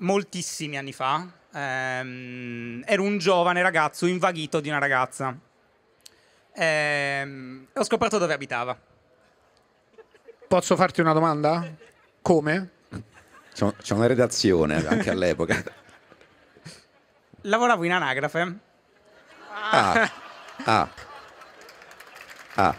moltissimi anni fa, ehm, ero un giovane ragazzo invaghito di una ragazza ehm, e ho scoperto dove abitava. Posso farti una domanda? Come? C'è una redazione eh, anche all'epoca. Lavoravo in anagrafe. ah. ah. ah.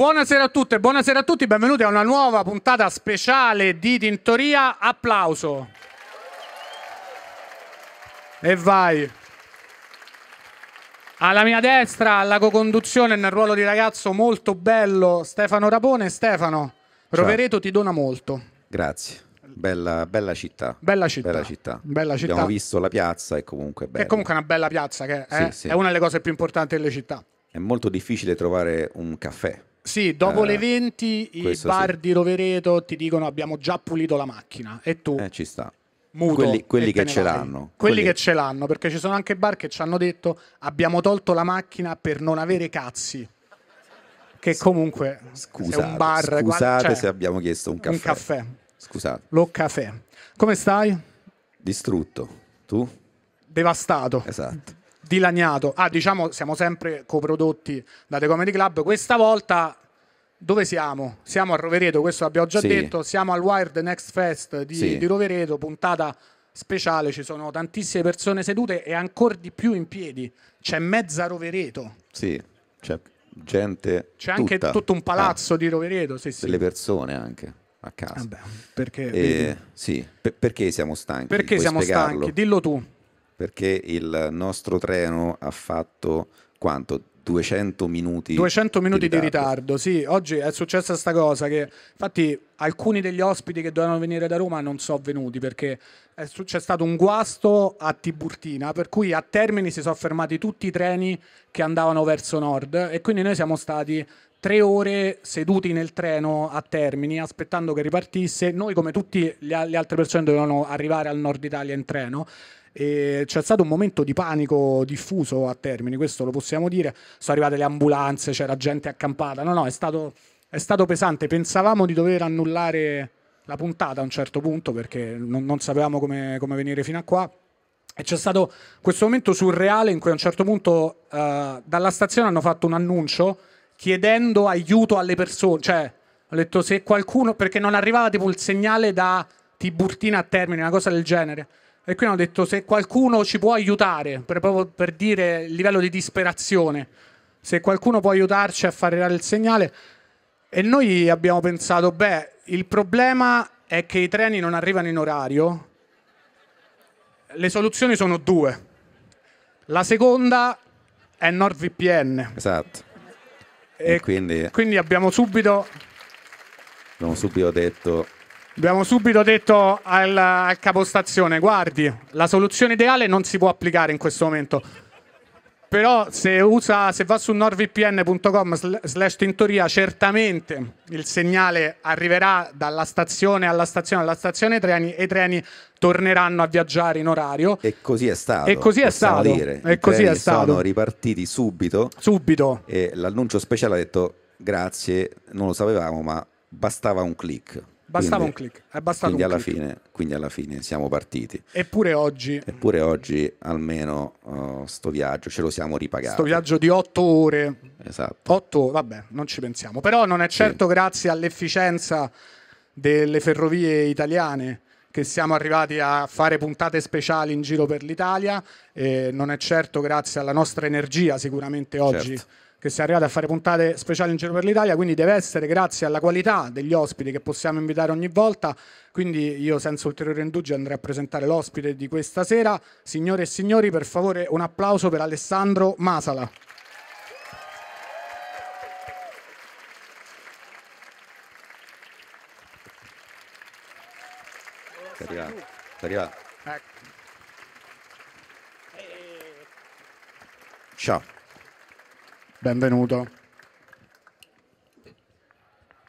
Buonasera a tutte, buonasera a tutti, benvenuti a una nuova puntata speciale di Tintoria. Applauso. E vai. Alla mia destra, alla co-conduzione, nel ruolo di ragazzo molto bello, Stefano Rapone. Stefano, Rovereto ti dona molto. Grazie. Bella, bella, città. Bella città. Bella città. Bella città. Abbiamo visto la piazza e comunque bella. È comunque una bella piazza che è, sì, sì. è una delle cose più importanti delle città. È molto difficile trovare un caffè sì, dopo eh, le 20 i bar sì. di Rovereto ti dicono abbiamo già pulito la macchina e tu... Eh, ci sta. Muto, quelli, quelli che ce l'hanno. Quelli, quelli, che ce l'hanno, perché ci sono anche bar che ci hanno detto abbiamo tolto la macchina per non avere cazzi. Che comunque scusate, è un bar. Scusate cioè, se abbiamo chiesto un caffè. Un caffè. Scusate. Lo caffè. Come stai? Distrutto. Tu? Devastato. Esatto dilaniato. Ah, diciamo, siamo sempre coprodotti da The Comedy Club. Questa volta dove siamo? Siamo a Rovereto, questo l'abbiamo già sì. detto. Siamo al Wired Next Fest di, sì. di Rovereto, puntata speciale, ci sono tantissime persone sedute e ancora di più in piedi. C'è mezza Rovereto. Sì, c'è gente. C'è tutta. anche tutto un palazzo ah, di Rovereto. Sì, sì. Delle persone anche a casa. Vabbè, perché, eh, sì, per- perché siamo stanchi? Perché Puoi siamo spiegarlo? stanchi? Dillo tu perché il nostro treno ha fatto quanto? 200 minuti 200 minuti di ritardo. di ritardo, sì. Oggi è successa questa cosa che infatti alcuni degli ospiti che dovevano venire da Roma non sono venuti perché c'è stato un guasto a Tiburtina, per cui a Termini si sono fermati tutti i treni che andavano verso nord e quindi noi siamo stati tre ore seduti nel treno a Termini aspettando che ripartisse. Noi come tutte le altre persone dovevano arrivare al nord Italia in treno e c'è stato un momento di panico diffuso a termini, questo lo possiamo dire. Sono arrivate le ambulanze, c'era gente accampata. No, no, è stato, è stato pesante. Pensavamo di dover annullare la puntata a un certo punto perché non, non sapevamo come, come, venire fino a qua. E c'è stato questo momento surreale in cui a un certo punto uh, dalla stazione hanno fatto un annuncio chiedendo aiuto alle persone. Cioè, ho detto se qualcuno, perché non arrivava tipo il segnale da Tiburtina a Termine, una cosa del genere. E qui hanno detto se qualcuno ci può aiutare, per, proprio per dire il livello di disperazione, se qualcuno può aiutarci a fare dare il segnale. E noi abbiamo pensato, beh, il problema è che i treni non arrivano in orario. Le soluzioni sono due. La seconda è NordVPN. Esatto. E, e quindi... quindi abbiamo subito... Abbiamo subito detto Abbiamo subito detto al, al, capostazione, guardi, la soluzione ideale non si può applicare in questo momento. Però se, usa, se va su nordvpn.com slash tintoria, certamente il segnale arriverà dalla stazione alla stazione alla stazione treni e i treni torneranno a viaggiare in orario. E così è stato. E così è stato. Dire. E I così è stato. Sono ripartiti subito. Subito. E l'annuncio speciale ha detto grazie, non lo sapevamo, ma bastava un click. Bastava quindi, un click, è bastato quindi alla, fine, quindi alla fine, siamo partiti. Eppure oggi... Eppure oggi almeno uh, sto viaggio ce lo siamo ripagato. Sto viaggio di otto ore. Esatto. Otto, vabbè, non ci pensiamo. Però non è certo sì. grazie all'efficienza delle ferrovie italiane che siamo arrivati a fare puntate speciali in giro per l'Italia. Eh, non è certo grazie alla nostra energia sicuramente oggi. Certo che si è arrivati a fare puntate speciali in giro per l'Italia, quindi deve essere grazie alla qualità degli ospiti che possiamo invitare ogni volta. Quindi io senza ulteriore indugio andrei a presentare l'ospite di questa sera. Signore e signori, per favore un applauso per Alessandro Masala. Sta arrivando, Ecco. Ciao benvenuto.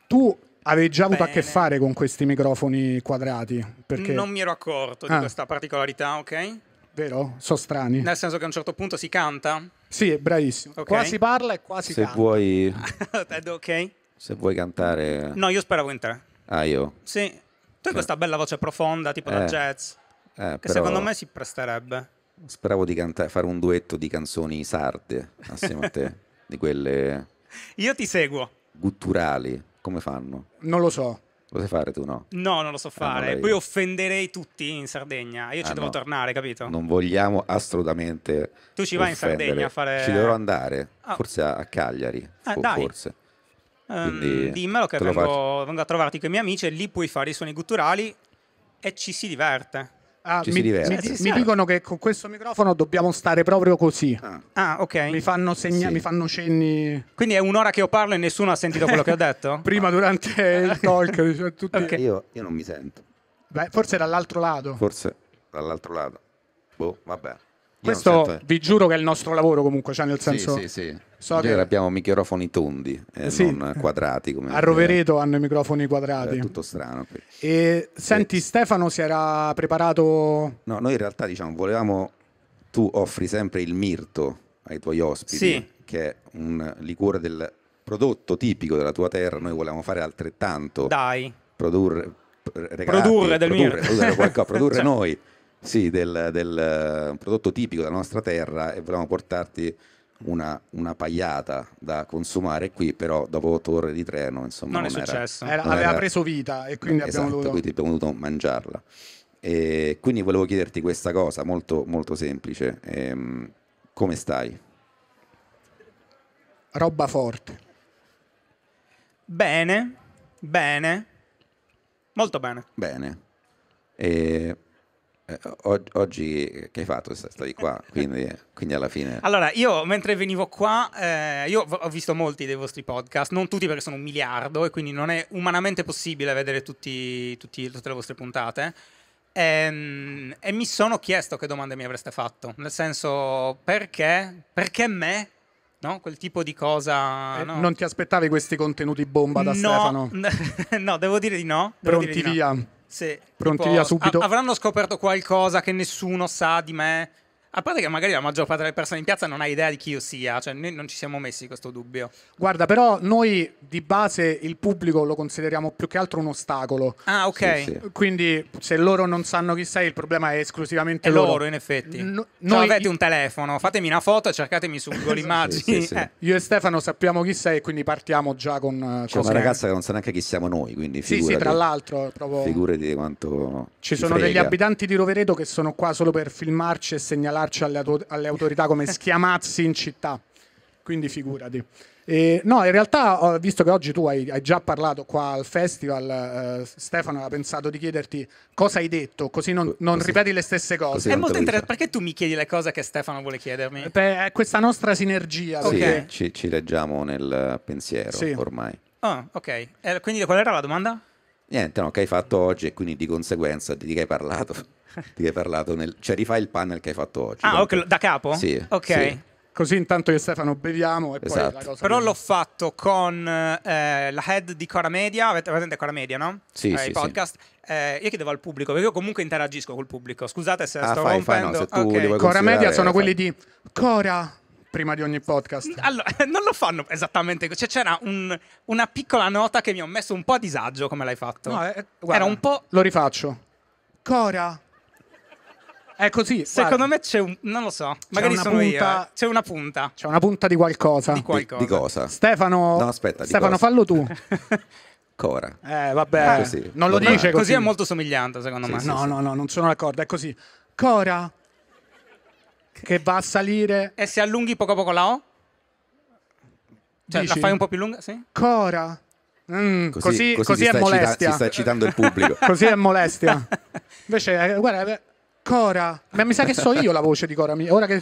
Tu avevi già avuto Bene. a che fare con questi microfoni quadrati? Perché... Non mi ero accorto di ah. questa particolarità, ok? Vero? Sono strani. Nel senso che a un certo punto si canta. Sì, è bravissimo. Ok. Qua si parla e quasi Se canta. vuoi, Ed se vuoi cantare... No, io speravo in te. Ah, io. Sì. Tu hai eh. questa bella voce profonda, tipo da eh. jazz, Eh, che però secondo me si presterebbe. Speravo di canta- fare un duetto di canzoni sarde assieme a te. di quelle... Io ti seguo. Gutturali, come fanno? Non lo so. Lo sai fare tu, no? No, non lo so eh, fare. Ah, Poi offenderei tutti in Sardegna. Io ah, ci devo no. tornare, capito? Non vogliamo assolutamente. Tu ci offendere. vai in Sardegna a fare. Ci dovrò andare, ah. forse a Cagliari. Ah, dai. Forse. Ehm, Quindi dimmelo che vengo, vengo a trovarti con i miei amici e lì puoi fare i suoni gutturali e ci si diverte. Ah, ci mi, si diverte. Mi, mi, dicono che con questo microfono dobbiamo stare proprio così. Ah, ah ok. Mi fanno, segna, sì. mi fanno, cenni. Quindi è un'ora che io parlo e nessuno ha sentito quello che ho detto? Prima, no. durante il talk. Cioè, tutti... okay. io, io non mi sento. Beh, forse dall'altro lato. Forse dall'altro lato. Boh, vabbè. Questo sento... vi giuro che è il nostro lavoro comunque, cioè nel senso... Sì, sì, sì. So che... abbiamo microfoni tondi, eh, sì. non quadrati. Come a Rovereto hanno i microfoni quadrati. È tutto strano qui. E, senti, e... Stefano si era preparato... No, noi in realtà diciamo, volevamo... Tu offri sempre il mirto ai tuoi ospiti, sì. che è un liquore del prodotto tipico della tua terra. Noi volevamo fare altrettanto. Dai. Produrre, regalati, produrre del produrre, produrre, produrre, cioè, noi sì, del, del un prodotto tipico della nostra terra e volevamo portarti una, una, pagliata da consumare qui, però dopo Torre di Treno, insomma, non, non è era, successo. Era, non aveva era... preso vita e quindi esatto, abbiamo dovuto quindi abbiamo dovuto mangiarla. E quindi volevo chiederti questa cosa molto molto semplice. Ehm, come stai? Roba forte. Bene, bene. Molto bene. Bene. E eh, oggi che hai fatto? Stavi qua, quindi, quindi, alla fine... Allora, io mentre venivo qua, eh, io ho visto molti dei vostri podcast, non tutti perché sono un miliardo e quindi non è umanamente possibile vedere tutti, tutti, tutte le vostre puntate. E, ehm, e, mi sono chiesto che domande mi avreste fatto, nel senso perché, perché me no? Quel tipo di cosa. Eh, no. Non ti aspettavi questi contenuti bomba da no, Stefano? no, devo dire di no. Pronti dire di via. No se pronti tipo, via subito. A- avranno scoperto qualcosa che nessuno sa di me a parte che magari la maggior parte delle persone in piazza non ha idea di chi io sia, cioè noi non ci siamo messi questo dubbio. Guarda, però noi di base il pubblico lo consideriamo più che altro un ostacolo. Ah, ok. Sì, sì. Quindi se loro non sanno chi sei, il problema è esclusivamente è loro. loro. in effetti. No, non cioè, noi... avete un telefono, fatemi una foto e cercatemi su Google Immagini. sì, eh. Io e Stefano sappiamo chi sei, quindi partiamo già con... Eh, con C'è una ragazza che non sa neanche chi siamo noi, quindi figurati. Sì, sì, tra l'altro. Proprio... Figurati quanto... Ci sono frega. degli abitanti di Rovereto che sono qua solo per filmarci e segnalarci parlarci alle, auto- alle autorità come schiamazzi in città. Quindi figurati. E, no, in realtà, visto che oggi tu hai, hai già parlato qua al festival, eh, Stefano ha pensato di chiederti cosa hai detto, così non, non così, ripeti le stesse cose. È molto interessante. Perché tu mi chiedi le cose che Stefano vuole chiedermi? Eh, beh, è questa nostra sinergia. Sì, okay. ci, ci leggiamo nel pensiero sì. ormai. Ah, ok. Eh, quindi qual era la domanda? Niente, no, che hai fatto oggi e quindi di conseguenza di che hai parlato. Di che hai parlato nel... Cioè rifai il panel che hai fatto oggi. Ah, ok, da capo? Sì. Ok. Sì. Così intanto io e Stefano beviamo e esatto. poi la esatto. cosa Però l'ho fatto con eh, la head di Cora Media, avete presente Cora Media, no? Sì, eh, sì, podcast. Sì. Eh, io chiedevo al pubblico, perché io comunque interagisco col pubblico. Scusate se ah, sto fai, rompendo. Fai, no, se tu okay. Cora Media sono quelli di Cora prima di ogni podcast. Mm, allora, non lo fanno esattamente così. Cioè, c'era un, una piccola nota che mi ho messo un po' a disagio come l'hai fatto. No, eh, guarda, Era un po'. Lo rifaccio. Cora. È così. Secondo guarda. me c'è un. Non lo so. Magari c'è una, punta, io, eh. c'è una punta. C'è una punta di qualcosa. Di, qualcosa. di, di cosa? Stefano. No, aspetta. Stefano, fallo tu. Cora. Eh, vabbè. Così, non lo dice così. così. è molto somigliante, secondo sì, me. Sì, no, sì. no, no, non sono d'accordo. È così. Cora che va a salire. E se allunghi poco a poco la O? Cioè, Dici? la fai un po' più lunga? Sì? Cora. Mm, così, così, così, così è molestia. Cita- si sta citando il pubblico. così è molestia. Invece, eh, guarda, eh, Cora, ma mi sa che so io la voce di Cora. Ora che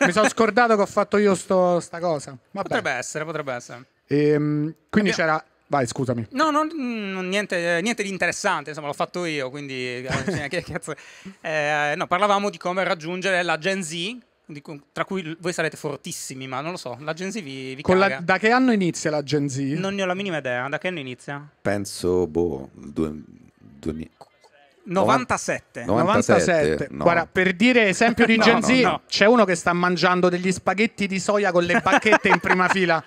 mi sono scordato che ho fatto io sto, sta cosa. Vabbè. Potrebbe essere, potrebbe essere. E, ehm, quindi Abbiamo... c'era Vai, scusami. No, no mm, niente, eh, niente, di interessante, insomma, l'ho fatto io, quindi... eh, eh no, parlavamo di come raggiungere la Gen Z, tra cui voi sarete fortissimi, ma non lo so, la Gen Z vi, vi la, da che anno inizia la Gen Z? Non ne ho la minima idea, da che anno inizia? Penso, boh, due, 97. 97. No. Guarda, per dire esempio di Gen Z, no, c'è uno che sta mangiando degli spaghetti di soia con le bacchette in prima fila.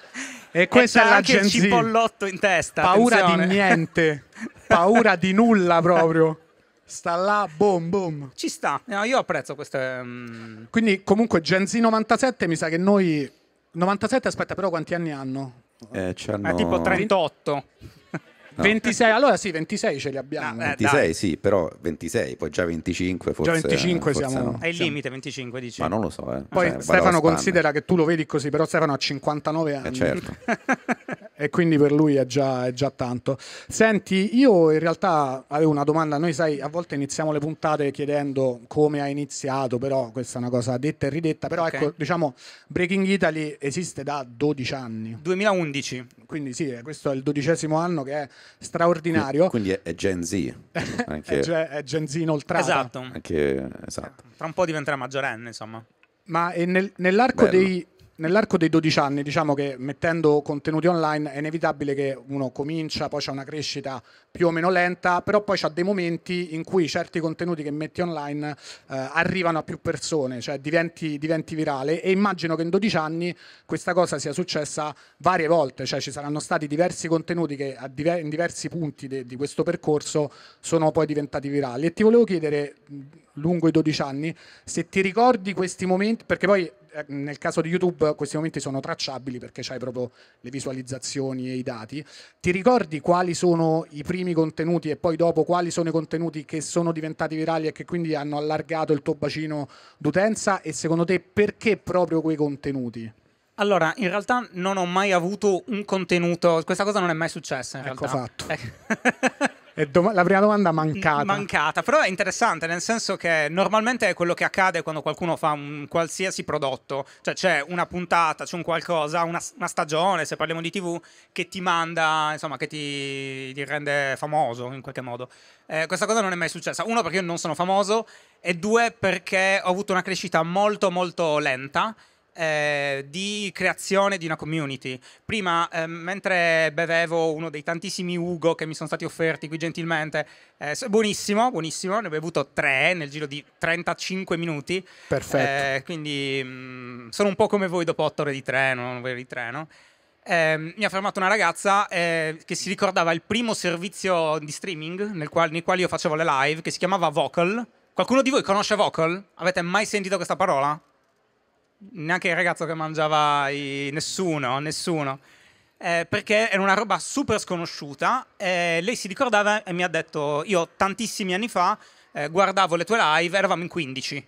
E questa e è la anche Gen Z. cipollotto in testa. Paura attenzione. di niente. Paura di nulla proprio. Sta là, boom, boom. Ci sta. io apprezzo questo. Mm. Quindi comunque Gen Z 97 mi sa che noi... 97 aspetta però quanti anni hanno? Eh, È eh, tipo 38. 26, allora sì, 26 ce li abbiamo. Ah, eh, 26 dai. sì, però 26, poi già 25 forse. Già 25 forse siamo... No. È il limite 25, dici. Ma non lo so. Eh. Poi cioè, Stefano considera che tu lo vedi così, però Stefano ha 59 eh, anni. Eh certo. e quindi per lui è già, è già, tanto. Senti, io in realtà avevo una domanda. Noi sai, a volte iniziamo le puntate chiedendo come ha iniziato, però questa è una cosa detta e ridetta. Però okay. ecco, diciamo, Breaking Italy esiste da 12 anni. 2011. Quindi sì, eh, questo è il dodicesimo anno che è straordinario. Quindi è Gen Z. Anche... Eh, cioè, è Gen Z inoltrata. Esatto. Anche... esatto. Tra un po' diventerà maggiorenne, insomma. Ma nel, nell'arco Bello. dei nell'arco dei 12 anni, diciamo che mettendo contenuti online è inevitabile che uno comincia, poi c'è una crescita più o meno lenta, però poi c'è dei momenti in cui certi contenuti che metti online eh, arrivano a più persone, cioè diventi, diventi, virale e immagino che in 12 anni questa cosa sia successa varie volte, cioè ci saranno stati diversi contenuti che diver in diversi punti di questo percorso sono poi diventati virali e ti volevo chiedere lungo i 12 anni, se ti ricordi questi momenti, perché poi eh, nel caso di YouTube questi momenti sono tracciabili perché c'hai proprio le visualizzazioni e i dati. Ti ricordi quali sono i primi contenuti e poi dopo quali sono i contenuti che sono diventati virali e che quindi hanno allargato il tuo bacino d'utenza e secondo te perché proprio quei contenuti? Allora, in realtà non ho mai avuto un contenuto, questa cosa non è mai successa in ecco realtà. Ecco fatto. Eh, do- la prima domanda mancata. Mancata, però è interessante nel senso che normalmente è quello che accade quando qualcuno fa un qualsiasi prodotto, cioè c'è una puntata, c'è un qualcosa, una, una stagione, se parliamo di TV, che ti manda, insomma, che ti, ti rende famoso in qualche modo. Eh, questa cosa non è mai successa. Uno, perché io non sono famoso, e due, perché ho avuto una crescita molto, molto lenta. Eh, di creazione di una community. Prima, eh, mentre bevevo uno dei tantissimi Ugo che mi sono stati offerti qui gentilmente, eh, buonissimo, buonissimo, ne ho bevuto tre nel giro di 35 minuti. Perfetto. Eh, quindi mh, mm, sono un po' come voi dopo otto ore di treno, 9 ore di treno. Eh, mi ha fermato una ragazza eh, che si ricordava il primo servizio di streaming nel quale, nei quali io facevo le live, che si chiamava Vocal. Qualcuno di voi conosce Vocal? Avete mai sentito questa parola? neanche il ragazzo che mangiava i... nessuno, nessuno. Eh, perché era una roba super sconosciuta. Eh, lei si ricordava e mi ha detto: Io tantissimi anni fa eh, guardavo le tue live, eravamo in 15.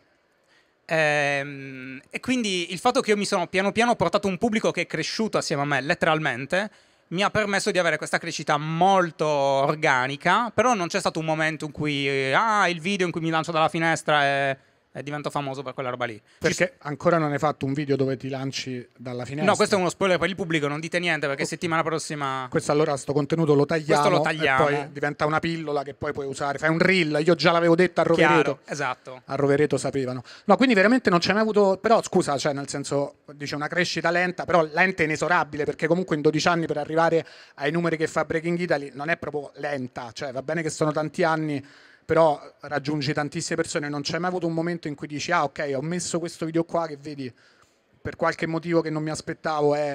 Ehm, e quindi il fatto che io mi sono piano piano portato un pubblico che è cresciuto assieme a me, letteralmente, mi ha permesso di avere questa crescita molto organica. Però non c'è stato un momento in cui, ah, il video in cui mi lancio dalla finestra e e divento famoso per quella roba lì. Perché ancora non hai fatto un video dove ti lanci dalla finestra. No, questo è uno spoiler per il pubblico, non dite niente perché oh. settimana prossima... Questo allora, sto contenuto lo tagliamo, lo tagliamo. poi diventa una pillola che poi puoi usare. Fai un reel, io già l'avevo detto a Rovereto. Chiaro, esatto. A Rovereto sapevano. No, quindi veramente non c'è mai avuto... Però scusa, cioè nel senso, dice una crescita lenta, però lenta e inesorabile perché comunque in 12 anni per arrivare ai numeri che fa Breaking Italy non è proprio lenta. Cioè va bene che sono tanti anni però raggiungi tantissime persone, non c'è mai avuto un momento in cui dici ah ok ho messo questo video qua che vedi per qualche motivo che non mi aspettavo è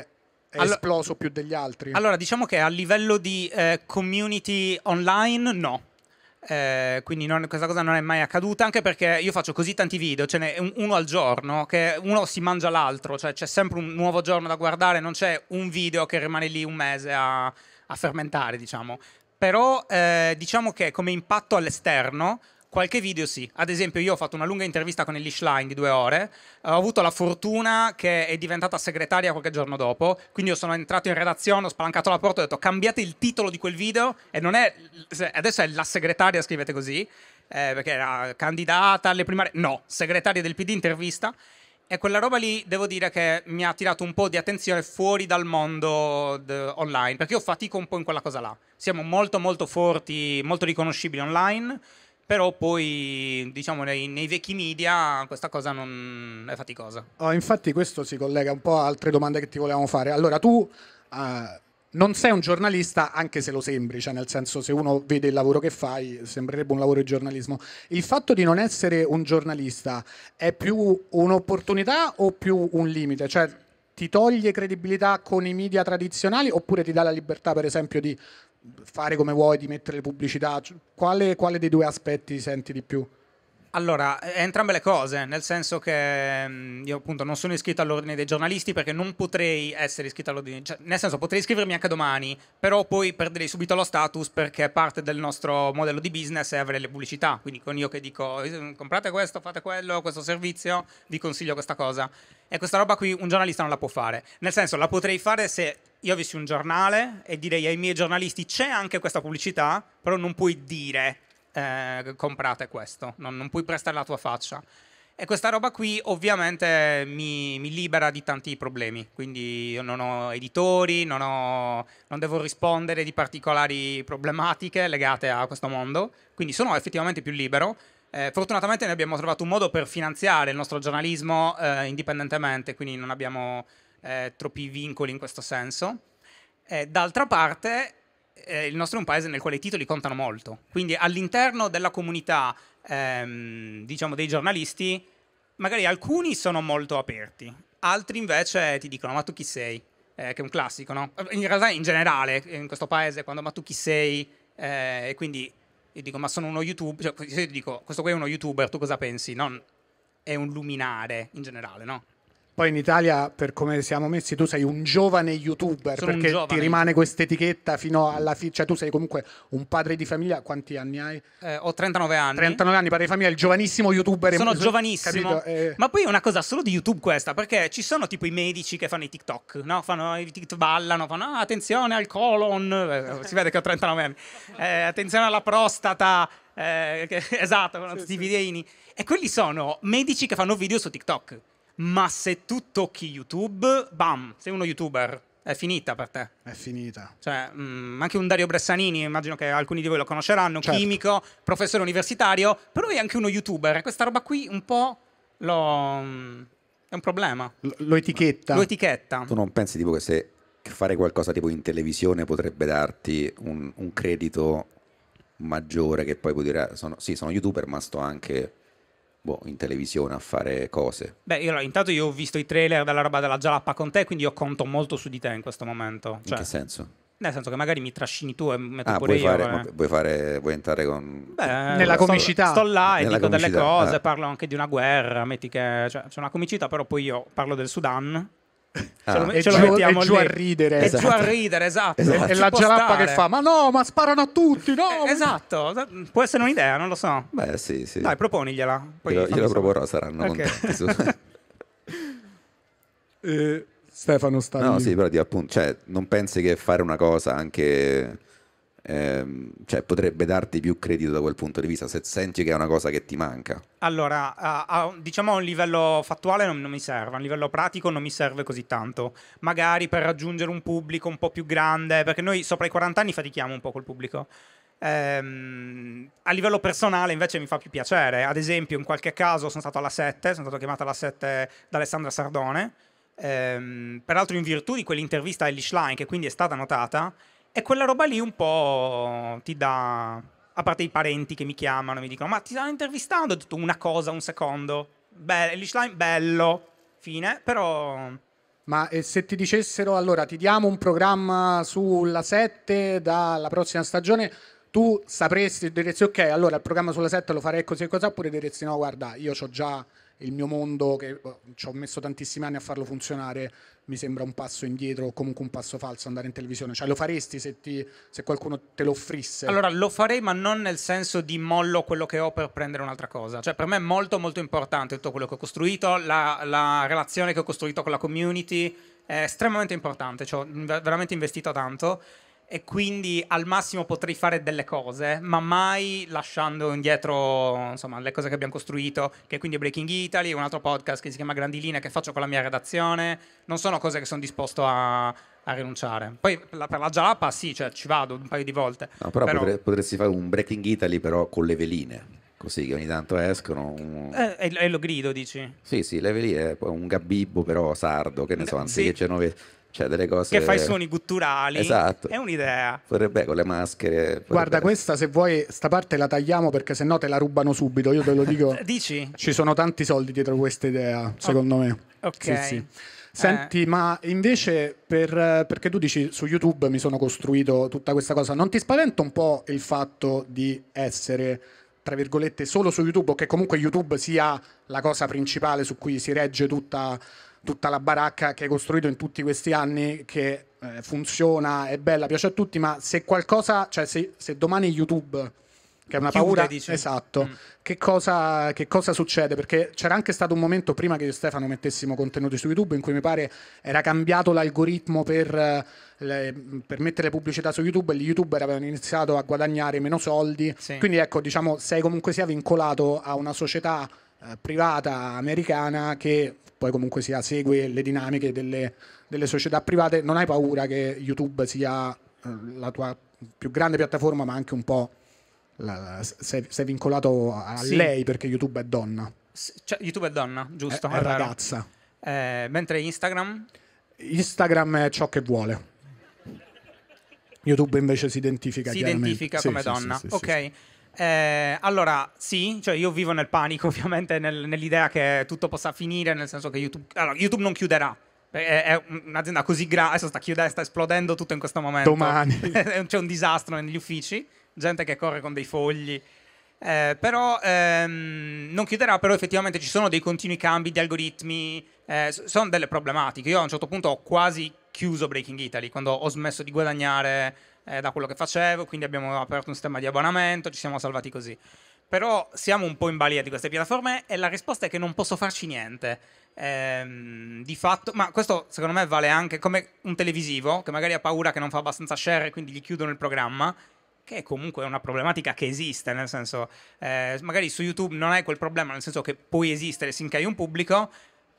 è allora, esploso più degli altri? Allora, diciamo che a livello di eh, community online, no. Eh, quindi non, questa cosa non è mai accaduta, anche perché io faccio così tanti video, ce n'è un, uno al giorno, che uno si mangia l'altro, cioè c'è sempre un nuovo giorno da guardare, non c'è un video che rimane lì un mese a, a fermentare, diciamo però eh, diciamo che come impatto all'esterno qualche video sì. Ad esempio, io ho fatto una lunga intervista con Ellie Line di due ore. Eh, ho avuto la fortuna che è diventata segretaria qualche giorno dopo. Quindi io sono entrato in redazione, ho spalancato la porta e ho detto cambiate il titolo di quel video. E non è. Adesso è la segretaria, scrivete così. Eh, perché era candidata alle primarie. No, segretaria del PD intervista. E quella roba lì devo dire che mi ha attirato un po' di attenzione fuori dal mondo online, perché io fatico un po' in quella cosa là. Siamo molto molto forti, molto riconoscibili online, però poi diciamo nei, nei, vecchi media questa cosa non è faticosa. Oh, infatti questo si collega un po' a altre domande che ti volevamo fare. Allora tu uh, non sei un giornalista, anche se lo sembri, cioè nel senso se uno vede il lavoro che fai, sembrerebbe un lavoro di giornalismo. Il fatto di non essere un giornalista è più un'opportunità o più un limite? Cioè ti toglie credibilità con i media tradizionali oppure ti dà la libertà, per esempio, di fare come vuoi, di mettere le pubblicità? Cioè, quale, quale dei due aspetti senti di più? Allora, eh, entrambe le cose, nel senso che mm, io appunto non sono iscritto all'ordine dei giornalisti perché non potrei essere iscritto all'ordine, cioè, nel senso potrei iscrivermi anche domani, però poi perderei subito lo status perché parte del nostro modello di business è avere le pubblicità, quindi con io che dico eh, comprate questo, fate quello, questo servizio, vi consiglio questa cosa. E questa roba qui un giornalista non la può fare, nel senso la potrei fare se io avessi un giornale e direi ai miei giornalisti c'è anche questa pubblicità, però non puoi dire eh, comprate questo, non, non, puoi prestare la tua faccia. E questa roba qui ovviamente mi, mi libera di tanti problemi, quindi io non ho editori, non, ho, non devo rispondere di particolari problematiche legate a questo mondo, quindi sono effettivamente più libero eh, fortunatamente ne abbiamo trovato un modo per finanziare il nostro giornalismo eh, indipendentemente, quindi non abbiamo eh, troppi vincoli in questo senso. Eh, d'altra parte eh, il nostro è un paese nel quale i titoli contano molto, quindi all'interno della comunità, ehm, diciamo, dei giornalisti, magari alcuni sono molto aperti, altri invece ti dicono ma tu chi sei? Eh, che è un classico, no? In realtà in generale, in questo paese, quando ma tu chi sei? Eh, e quindi io dico ma sono uno youtuber, cioè, io dico questo qui è uno youtuber, tu cosa pensi? Non è un luminare in generale, no? Poi in Italia, per come siamo messi, tu sei un giovane youtuber Sono perché giovane. ti rimane questa etichetta fino alla fine. Cioè, tu sei comunque un padre di famiglia. Quanti anni hai? Eh, ho 39 anni. 39 anni, padre di famiglia, il giovanissimo youtuber. Sono giovanissimo. Eh... Ma poi è una cosa solo di YouTube questa, perché ci sono tipo i medici che fanno i TikTok, no? Fanno i TikTok, ballano, fanno ah, attenzione al colon. Eh, eh, si vede che ho 39 anni. Eh, attenzione alla prostata. esatto, fanno sì, tutti sì. videini. E quelli sono medici che fanno video su TikTok ma se tu tocchi YouTube, bam, sei uno youtuber. È finita per te. È finita. Cioè, mh, mm, anche un Dario Bressanini, immagino che alcuni di voi lo conosceranno, certo. chimico, professore universitario, però è anche uno youtuber. Questa roba qui un po' lo... Mm, è un problema. L- lo etichetta. Lo etichetta. Tu non pensi tipo che se fare qualcosa tipo in televisione potrebbe darti un, un credito maggiore che poi puoi dire, ah, sono, sì, sono youtuber, ma sto anche boh, in televisione a fare cose. Beh, io, intanto io ho visto i trailer della roba della Jalappa con te, quindi io conto molto su di te in questo momento. Cioè, in che senso? Nel senso che magari mi trascini tu e metto ah, pure vuoi io. Fare, eh. ma vuoi, fare, vuoi entrare con. Beh, nella comicità. Sto là e nella dico delle cose, ah. parlo anche di una guerra. Metti che. Cioè, c'è una comicità, però poi io parlo del Sudan Ah. Ce, lo, mettiamo giù, giù a ridere. Esatto. giù a ridere, esatto. esatto. E la giallappa che fa, ma no, ma sparano a tutti, no! Eh, esatto, può essere un'idea, non lo so. Beh, sì, sì. Dai, proponigliela. Poi glielo, glielo proporrò, saranno okay. eh, Stefano sta No, lì. sì, però ti appunto, cioè, non pensi che fare una cosa anche ehm, cioè, potrebbe darti più credito da quel punto di vista se senti che è una cosa che ti manca. Allora, a, a, diciamo a un livello fattuale non, non, mi serve, a un livello pratico non mi serve così tanto. Magari per raggiungere un pubblico un po' più grande, perché noi sopra i 40 anni fatichiamo un po' col pubblico. Ehm, a livello personale invece mi fa più piacere. Ad esempio, in qualche caso sono stato alla 7, sono stato chiamato alla 7 da Alessandra Sardone. Ehm, peraltro in virtù di quell'intervista a Elish Line che quindi è stata notata e quella roba lì un po' ti dà, a parte i parenti che mi chiamano, mi dicono, ma ti stanno intervistando? Ho detto una cosa, un secondo. Bello, bello, fine, però... Ma eh, se ti dicessero, allora, ti diamo un programma sulla 7 dalla prossima stagione, tu sapresti, diresti ok, allora il programma sulla 7 lo farei così e così, oppure diresti no, guarda, io ho già il mio mondo, che oh, ci ho messo tantissimi anni a farlo funzionare, mi sembra un passo indietro o comunque un passo falso andare in televisione. Cioè, lo faresti se, ti, se qualcuno te lo offrisse? Allora, lo farei, ma non nel senso di mollo quello che ho per prendere un'altra cosa. Cioè, per me è molto, molto importante tutto quello che ho costruito, la, la relazione che ho costruito con la community è estremamente importante, ci cioè, ho veramente investito tanto e quindi al massimo potrei fare delle cose, ma mai lasciando indietro insomma, le cose che abbiamo costruito, che quindi è Breaking Italy, un altro podcast che si chiama Grandi Linee che faccio con la mia redazione, non sono cose che sono disposto a, a rinunciare. Poi per la, per la Jalapa sì, cioè, ci vado un paio di volte. No, però, però... Potre, potresti fare un Breaking Italy però con le veline. Così che ogni tanto escono. Un... Eh, e, lo grido, dici? Sì, sì, le veline, un gabibbo però sardo, che ne so, eh, anziché sì. genovese cioè, delle cose... Che fai suoni gutturali. Esatto. È un'idea. Vorrebbe con le maschere. Vorrebbe... Guarda, questa se vuoi, sta parte la tagliamo perché se no te la rubano subito. Io te lo dico. Dici? Ci sono tanti soldi dietro questa idea, secondo oh. me. Ok. Sì, sì. Senti, eh. ma invece per, perché tu dici su YouTube mi sono costruito tutta questa cosa, non ti spaventa un po' il fatto di essere, tra virgolette, solo su YouTube o che comunque YouTube sia la cosa principale su cui si regge tutta tutta la baracca che hai costruito in tutti questi anni che eh, funziona, è bella, piace a tutti, ma se qualcosa, cioè se, se domani YouTube che è una Chiude, paura, dice. esatto. Mm. Che, cosa, che, cosa, succede? Perché c'era anche stato un momento prima che io e Stefano mettessimo contenuti su YouTube in cui mi pare era cambiato l'algoritmo per, eh, le, per mettere pubblicità su YouTube e gli youtuber avevano iniziato a guadagnare meno soldi. Sì. Quindi ecco, diciamo, sei comunque sia vincolato a una società eh, privata americana che poi comunque sia, segue le dinamiche delle, delle società private, non hai paura che YouTube sia eh, la tua più grande piattaforma, ma anche un po' la, sei, sei, vincolato a sì. lei perché YouTube è donna. Cioè, YouTube è donna, giusto? È, è ragazza. Eh, mentre Instagram? Instagram è ciò che vuole. YouTube invece si identifica si identifica come sì, donna. Sì, sì, ok. Eh, allora, sì, cioè io vivo nel panico, ovviamente, nel, nell'idea che tutto possa finire, nel senso che YouTube, allora, YouTube non chiuderà. È, è un'azienda così grande, adesso sta chiudendo, sta esplodendo tutto in questo momento. Domani. C'è un disastro negli uffici, gente che corre con dei fogli. Eh, però ehm, non chiuderà, però effettivamente ci sono dei continui cambi di algoritmi, eh, sono delle problematiche. Io a un certo punto ho quasi chiuso Breaking Italy quando ho smesso di guadagnare eh, da quello che facevo, quindi abbiamo aperto un sistema di abbonamento, ci siamo salvati così. Però siamo un po' in balia di queste piattaforme e la risposta è che non posso farci niente. Ehm, di fatto, ma questo secondo me vale anche come un televisivo che magari ha paura che non fa abbastanza share e quindi gli chiudono il programma che è comunque una problematica che esiste, nel senso, eh, magari su YouTube non hai quel problema, nel senso che puoi esistere sinché hai un pubblico,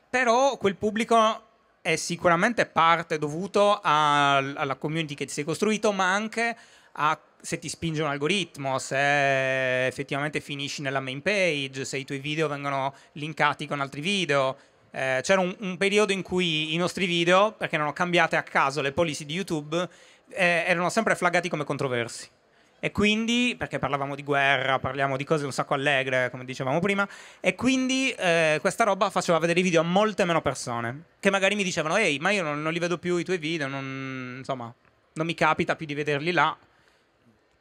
però quel pubblico è sicuramente parte dovuto a, alla community che ti sei costruito, ma anche a se ti spinge un algoritmo, se effettivamente finisci nella main page, se i tuoi video vengono linkati con altri video. Eh, c'era un, un, periodo in cui i nostri video, perché erano cambiate a caso le policy di YouTube, eh, erano sempre flaggati come controversi. E quindi, perché parlavamo di guerra, parliamo di cose un sacco allegre, come dicevamo prima, e quindi eh, questa roba faceva vedere i video a molte meno persone, che magari mi dicevano, ehi, ma io non, non li vedo più i tuoi video, non, insomma, non mi capita più di vederli là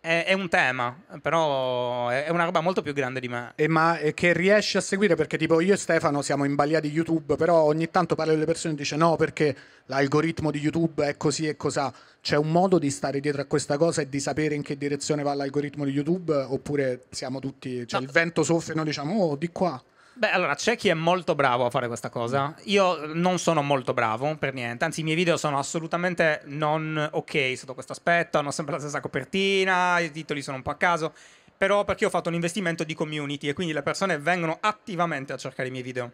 è, un tema, però è una roba molto più grande di me. E ma che riesci a seguire? Perché tipo io e Stefano siamo in balia di YouTube, però ogni tanto parlo delle persone e dice no perché l'algoritmo di YouTube è così e cos'ha. C'è un modo di stare dietro a questa cosa e di sapere in che direzione va l'algoritmo di YouTube? Oppure siamo tutti, cioè no. il vento soffre e noi diciamo oh di qua. Beh, allora c'è chi è molto bravo a fare questa cosa. Io non sono molto bravo per niente, anzi i miei video sono assolutamente non ok sotto questo aspetto, hanno sempre la stessa copertina, i titoli sono un po' a caso, però perché ho fatto un investimento di community e quindi le persone vengono attivamente a cercare i miei video.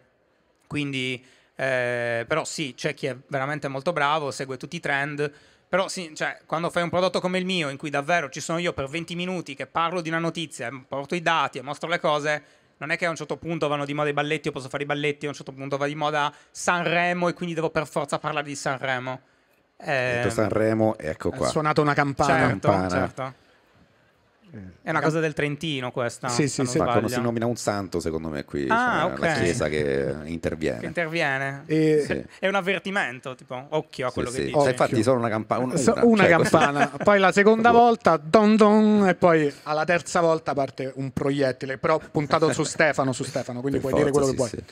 Quindi eh, però sì, c'è chi è veramente molto bravo, segue tutti i trend, però sì, cioè, quando fai un prodotto come il mio, in cui davvero ci sono io per 20 minuti che parlo di una notizia, porto i dati e mostro le cose, non è che a un certo punto vanno di moda i balletti, io posso fare i balletti, a un certo punto va di moda Sanremo e quindi devo per forza parlare di Sanremo. Eh, Sanremo, ecco qua. Ha suonato una campana. Certo, campana. certo. certo. È una cosa del Trentino questa. Sì, sì, sì. quando si nomina un santo, secondo me qui ah, c'è okay. una chiesa che interviene. Che interviene. E... Sì. È un avvertimento, tipo occhio a quello sì, che sì. dici. Cioè, infatti solo una, campa- una, una, una cioè, campana. Così. Poi la seconda volta, don don, e poi alla terza volta parte un proiettile, però puntato su Stefano, su Stefano, quindi per puoi forza, dire quello che vuoi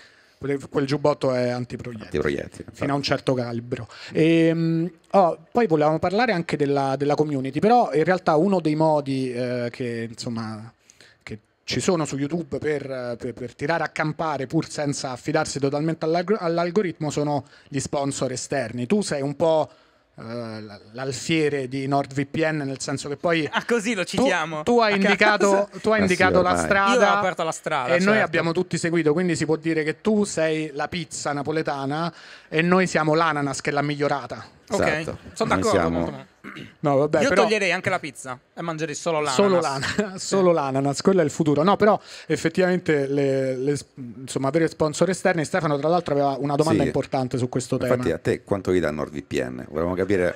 quel giubbotto è antiproiettile, antiproiettile fino a un certo calibro. E, ehm, oh, poi volevamo parlare anche della, della, community, però in realtà uno dei modi eh, che insomma ci sono su YouTube per, per, per, tirare a campare pur senza affidarsi totalmente all'algoritmo sono gli sponsor esterni. Tu sei un po' Eh, l'alfiere di NordVPN, nel senso che poi. Ah, così lo citiamo. Tu, tu hai eh indicato, tu hai indicato sì, la strada. Io ho aperto la strada. E certo. noi abbiamo tutti seguito, quindi si può dire che tu sei la pizza napoletana e noi siamo l'ananas che l'ha migliorata. Okay. Esatto. Sono d'accordo. Siamo... No, vabbè, Io però... toglierei anche la pizza e mangerei solo l'ananas. Solo, l'ana, solo l'ananas, quello è il futuro. No, però effettivamente le, le, insomma, avere sponsor esterni. Stefano, tra l'altro, aveva una domanda sì. importante su questo tema. Infatti, a te quanto gli dà NordVPN? Volevamo capire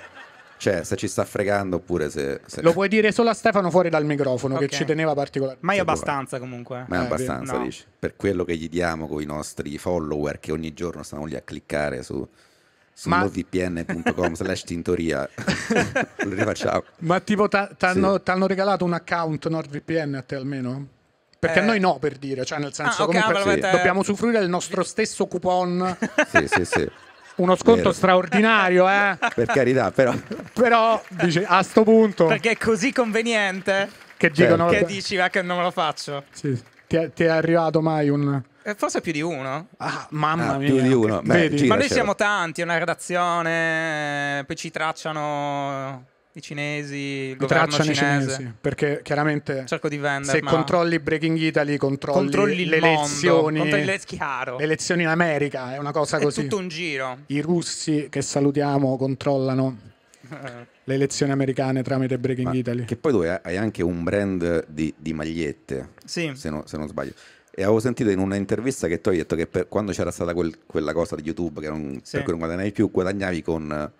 cioè se ci sta fregando oppure se, se, lo puoi dire solo a Stefano fuori dal microfono okay. che ci teneva particolarmente Ma è abbastanza comunque mai eh, abbastanza no. dici per quello che gli diamo con i nostri follower che ogni giorno stanno lì a cliccare su sundovpn.com Ma... slash tintoria lo rifacciamo ma tipo ti hanno sì. regalato un account NordVPN a te almeno? perché eh. a noi no per dire cioè nel senso ah, okay, comunque sì. dobbiamo usufruire del nostro stesso coupon sì sì sì uno sconto Vero. straordinario, eh? Per carità, però. però dice, a sto punto. Perché è così conveniente. Che, dicono, certo. che dici, va che non me lo faccio. Sì. Ti, è, ti è arrivato mai un eh, forse più di uno. Ah, mamma ah, mia. Più di uno. Beh, gira, Ma noi siamo tanti, è una redazione, eh, poi ci tracciano i cinesi, il Mi governo cinese. Cinesi, perché chiaramente Cerco di vendere, se ma... controlli Breaking Italy, controlli, controlli le elezioni. Controlli le... Le elezioni in America, è una cosa così. È tutto un giro. I russi che salutiamo controllano le elezioni americane tramite Breaking ma Italy. Che poi tu hai anche un brand di, di magliette, sì. se, no, se non sbaglio. E avevo sentito in un'intervista che tu hai detto che per, quando c'era stata quel, quella cosa di YouTube che non, sì. per cui non guadagnavi più, guadagnavi con,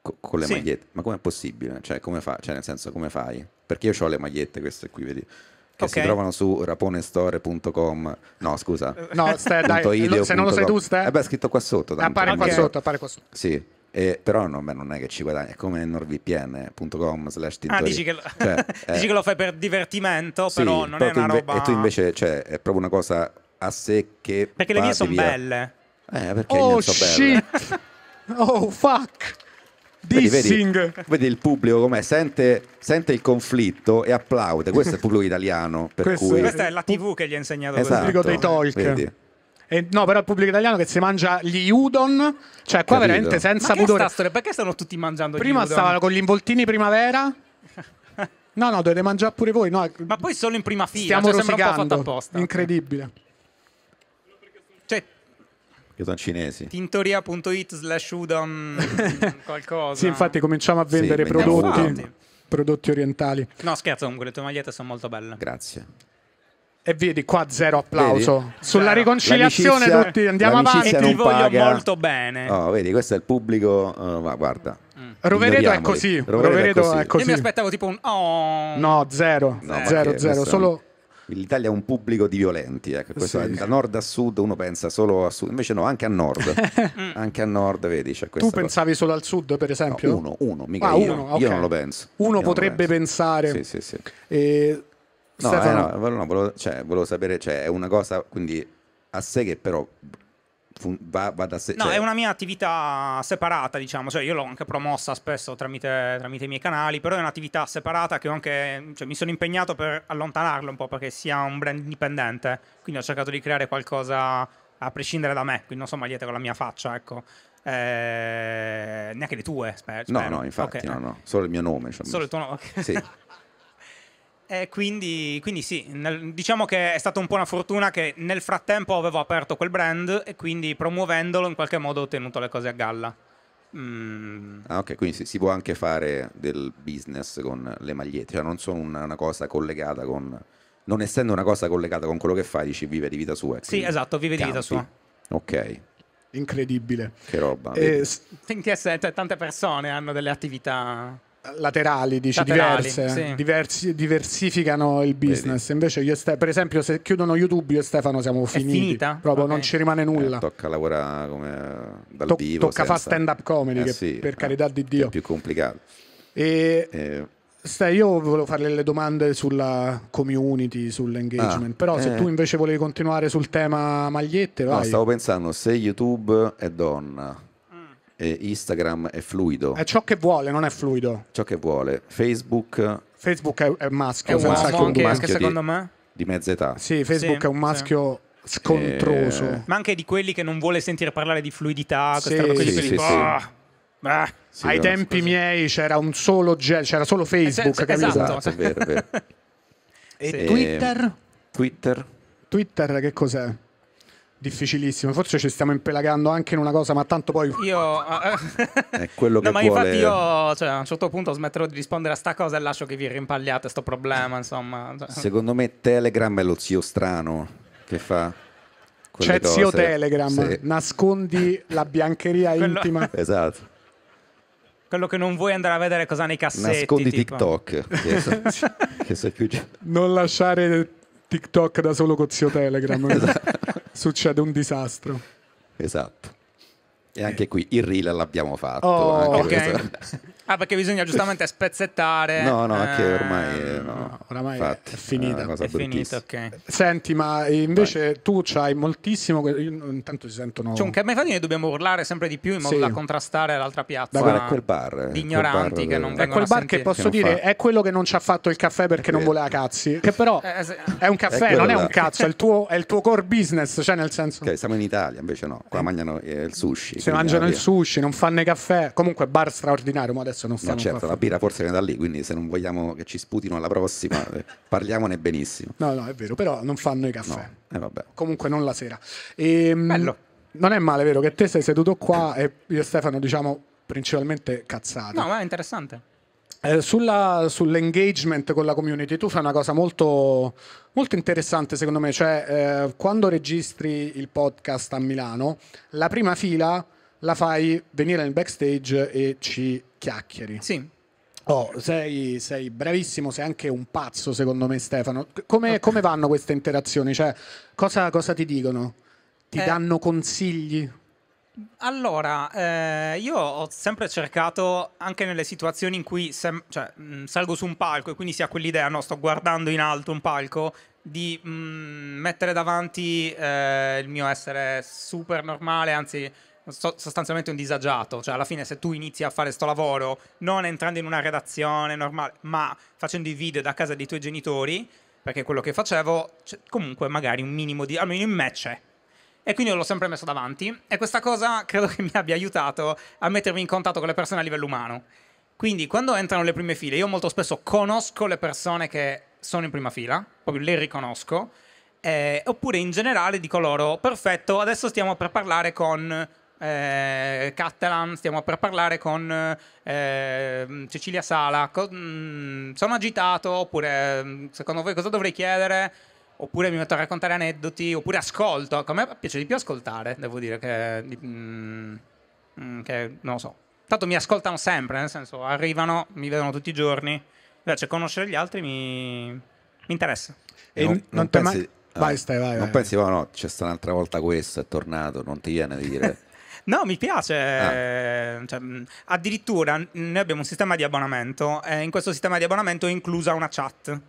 con, con le sì. magliette. Ma com'è possibile? Cioè, come fa? Cioè, nel senso, come fai? Perché io ho le magliette, queste qui, vedi? Che okay. si trovano su raponestore.com. No, scusa. No, stai, dai, se non lo sai tu, stai. Eh beh, è scritto qua sotto. appare, qua sotto appare qua sotto. Sì. Eh, però no, beh, non è che ci guadagni, è come nordvpn.com eh, ah, dici, che lo... cioè, eh... dici che lo fai per divertimento, sì, però non però è una inve- roba... E tu invece, cioè, è proprio una cosa a sé che... Perché le mie sono via... belle. Eh, perché oh, so belle. shit! oh, fuck! Vedi, vedi, vedi, il pubblico com'è, sente, sente, il conflitto e applaude. Questo è il pubblico italiano. Per questo, cui... Questa è la TV che gli ha insegnato esatto, questo. dei talk. Vedi. Eh, no, però il pubblico italiano che si mangia gli udon, cioè qua Capito. veramente senza pudore. Ma pudore. Storia, perché stanno tutti mangiando Prima stavano con gli involtini primavera. No, no, dovete mangiare pure voi. No, Ma poi solo in prima fila. Stiamo cioè, rosicando. apposta. Incredibile. Cioè, che sono cinesi. Tintoria.it slash udon qualcosa. Sì, infatti cominciamo a vendere sì, prodotti, prodotti orientali. No, scherzo, comunque le tue magliette sono molto belle. Grazie. E vedi qua zero applauso. Vedi? Sulla zero. riconciliazione tutti andiamo avanti. E ti voglio paga. molto bene. Oh, vedi, questo è il pubblico. Uh, ma guarda. Mm. Rovereto è così. Rovereto, Rovereto è, così. è così. Io mi aspettavo tipo un oh. No, zero. No, zero, zero. Solo L'Italia è un pubblico di violenti, eh. Questo, sì. da nord a sud uno pensa solo a sud, invece no, anche a nord. Mm. anche a nord, vedi, c'è Tu pensavi solo al sud, per esempio? No, uno, uno, mica ah, io. Uno, okay. io non lo penso. Uno io potrebbe penso. pensare. Sì, sì, sì. Eh, No, eh, Stefano... eh, no, no volevo, cioè, volevo, sapere, cioè, è una cosa quindi a sé che però fun- va, va, da sé. No, cioè... è una mia attività separata, diciamo, cioè, io l'ho anche promossa spesso tramite, tramite, i miei canali, però è un'attività separata che anche, cioè, mi sono impegnato per allontanarlo un po' perché sia un brand indipendente, quindi ho cercato di creare qualcosa a prescindere da me, quindi non so magliette con la mia faccia, ecco. Eh, neanche le tue, spero. No, no, infatti, okay. no, no. solo il mio nome. Cioè, solo il tuo nome. Okay. Sì. Eh, quindi, quindi, sì, nel, diciamo che è stata un po' una fortuna che nel frattempo avevo aperto quel brand e quindi promuovendolo in qualche modo ho tenuto le cose a galla. Mm. Ah, ok, quindi si, si, può anche fare del business con le magliette, cioè non sono una, una, cosa collegata con... Non essendo una cosa collegata con quello che fai, dici vive di vita sua. Sì, esatto, vive campi. di vita sua. Ok. Incredibile. Che roba. Eh, s- cioè, tante persone hanno delle attività laterali, dici, laterali, diverse, sì. diversi, diversificano il business. Vedi. Invece io Ste- per esempio se chiudono YouTube io e Stefano siamo finiti, proprio okay. non ci rimane eh, nulla. Eh, tocca lavorare come dal to- vivo. Tocca senza... fare stand up comedy, eh, che, sì, per eh, carità di Dio. È più complicato. E... Eh. Stai, io volevo fare le domande sulla community, sull'engagement, ah, però se eh. tu invece volevi continuare sul tema magliette, vai. No, stavo pensando, se YouTube è donna, eh, Instagram è fluido. È ciò che vuole, non è fluido. Ciò che vuole. Facebook... Facebook è, è maschio, è un maschio, un anche, maschio anche secondo di, me. Di mezza età. Sì, Facebook sì, è un maschio... Sì scontroso. Eh... Ma anche di quelli che non vuole sentire parlare di fluidità, sì, sì, boh, sì, sì. Ah, ah, ai tempi così. miei c'era un solo ge- c'era solo eh, Facebook, es- esatto. esatto vero, vero. e Twitter? Ehm, Twitter? Twitter che cos'è? difficilissimo. Forse ci stiamo impelagando anche in una cosa, ma tanto poi. Io. Ah, eh. è quello che no, ma vuole... infatti io cioè, a un certo punto smetterò di rispondere a sta cosa e lascio che vi rimpagliate sto problema. Insomma. Secondo me, Telegram è lo zio strano che fa. C'è cioè, zio Telegram, sì. nascondi la biancheria quello... intima. Esatto. Quello che non vuoi andare a vedere cosa nei cassetti. Nascondi tipo. TikTok. che, so, più... Non lasciare TikTok da solo con zio Telegram. esatto succede un disastro. Esatto. E anche qui il reel l'abbiamo fatto. Oh, okay. Ah, perché bisogna giustamente spezzettare. No, no, eh, che ormai, eh, no, ormai Infatti, è finita. È, è finita, ok. Senti, ma invece Vai. tu c'hai moltissimo. Io intanto si sentono. C'è un camerafatino che dobbiamo urlare sempre di più in modo sì. da contrastare l'altra piazza. Da quel bar. Di ignoranti quel bar che non vengono. È quel bar eh, che posso che dire fa. è quello che non ci ha fatto il caffè perché non voleva cazzi. Che però eh, è un caffè, è non là. è un cazzo, è il, tuo, è il tuo core business. Cioè, nel senso. Okay, siamo in Italia, invece no. Qua eh. mangiano il sushi. Si mangiano il sushi, non fanno i caffè. Comunque, bar straordinario adesso non stiamo No certo, la birra forse viene da lì, quindi se non vogliamo che ci sputino alla prossima, eh, parliamone benissimo. No, no, è vero, però non fanno i caffè. No, eh, Comunque non la sera. E, ehm, Bello. Non è male, vero, che te sei seduto qua e io e Stefano diciamo principalmente cazzate. No, ma è interessante. Eh, sulla, sull'engagement con la community, tu fai una cosa molto, molto interessante secondo me, cioè eh, quando registri il podcast a Milano, la prima fila la fai venire in backstage e ci chiacchieri. Sì. Oh, sei, sei, bravissimo, sei anche un pazzo secondo me Stefano. Come, okay. come vanno queste interazioni? Cioè, cosa, cosa ti dicono? Ti eh. danno consigli? Allora, eh, io ho sempre cercato, anche nelle situazioni in cui sem- cioè, mh, salgo su un palco e quindi si ha quell'idea, no, sto guardando in alto un palco, di mh, mettere davanti eh, il mio essere super normale, anzi sostanzialmente un disagiato, cioè alla fine se tu inizi a fare questo lavoro non entrando in una redazione normale, ma facendo i video da casa dei tuoi genitori, perché quello che facevo, cioè, comunque magari un minimo di, almeno in me c'è. E quindi l'ho sempre messo davanti e questa cosa credo che mi abbia aiutato a mettermi in contatto con le persone a livello umano. Quindi quando entrano le prime file, io molto spesso conosco le persone che sono in prima fila, proprio le riconosco, eh, oppure in generale dico loro, perfetto, adesso stiamo per parlare con eh, Catalan, stiamo per parlare con eh, Cecilia Sala. Co- mh, mm, sono agitato, oppure mm, secondo voi cosa dovrei chiedere? Oppure mi metto a raccontare aneddoti, oppure ascolto. A me piace di più ascoltare, devo dire che, mh, mm, che non lo so. Tanto mi ascoltano sempre, nel senso arrivano, mi vedono tutti i giorni. Invece conoscere gli altri mi, mi interessa. E non, non, non pensi... Man- vai, stai, vai, non vai. pensi, oh no, c'è stata un'altra volta questo, è tornato, non ti viene a dire... No, mi piace. Ah. Cioè, addirittura noi abbiamo un sistema di abbonamento e eh, in questo sistema di abbonamento è inclusa una chat.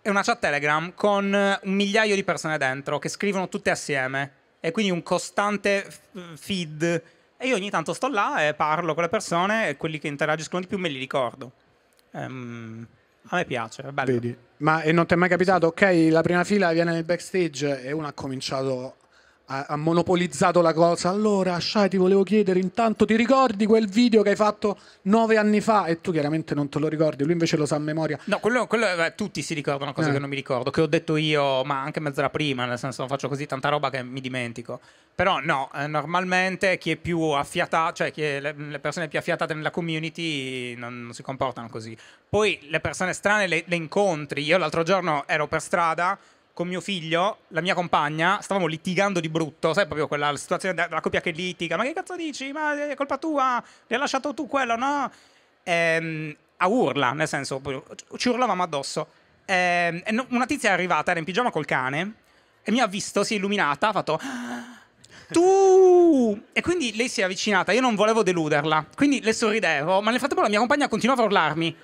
È una chat Telegram con un migliaio di persone dentro che scrivono tutte assieme e quindi un costante feed. E io ogni tanto sto là e parlo con le persone e quelli che interagiscono di più me li ricordo. Ehm, a me piace, è bello. Vedi. Ma non ti è mai capitato? Ok, la prima fila viene nel backstage e uno ha cominciato ha, monopolizzato la cosa. Allora, Shai, ti volevo chiedere, intanto ti ricordi quel video che hai fatto nove anni fa? E tu chiaramente non te lo ricordi, lui invece lo sa a memoria. No, quello, quello beh, tutti si ricordano cose eh. che non mi ricordo, che ho detto io, ma anche mezz'ora prima, nel senso non faccio così tanta roba che mi dimentico. Però no, eh, normalmente chi è più affiatato, cioè le, le, persone più affiatate nella community non, non, si comportano così. Poi le persone strane le, le incontri. Io l'altro giorno ero per strada con mio figlio, la mia compagna, stavamo litigando di brutto, sai proprio quella situazione della coppia che litiga, ma che cazzo dici? Ma è colpa tua, l'hai lasciato tu quello, no? Ehm, a urla, nel senso, ci urlavamo addosso. Ehm, una tizia è arrivata, era in pigiama col cane, e mi ha visto, si è illuminata, ha fatto... Ah, tu! E quindi lei si è avvicinata, io non volevo deluderla, quindi le sorridevo, ma nel frattempo la mia compagna continuava a urlarmi.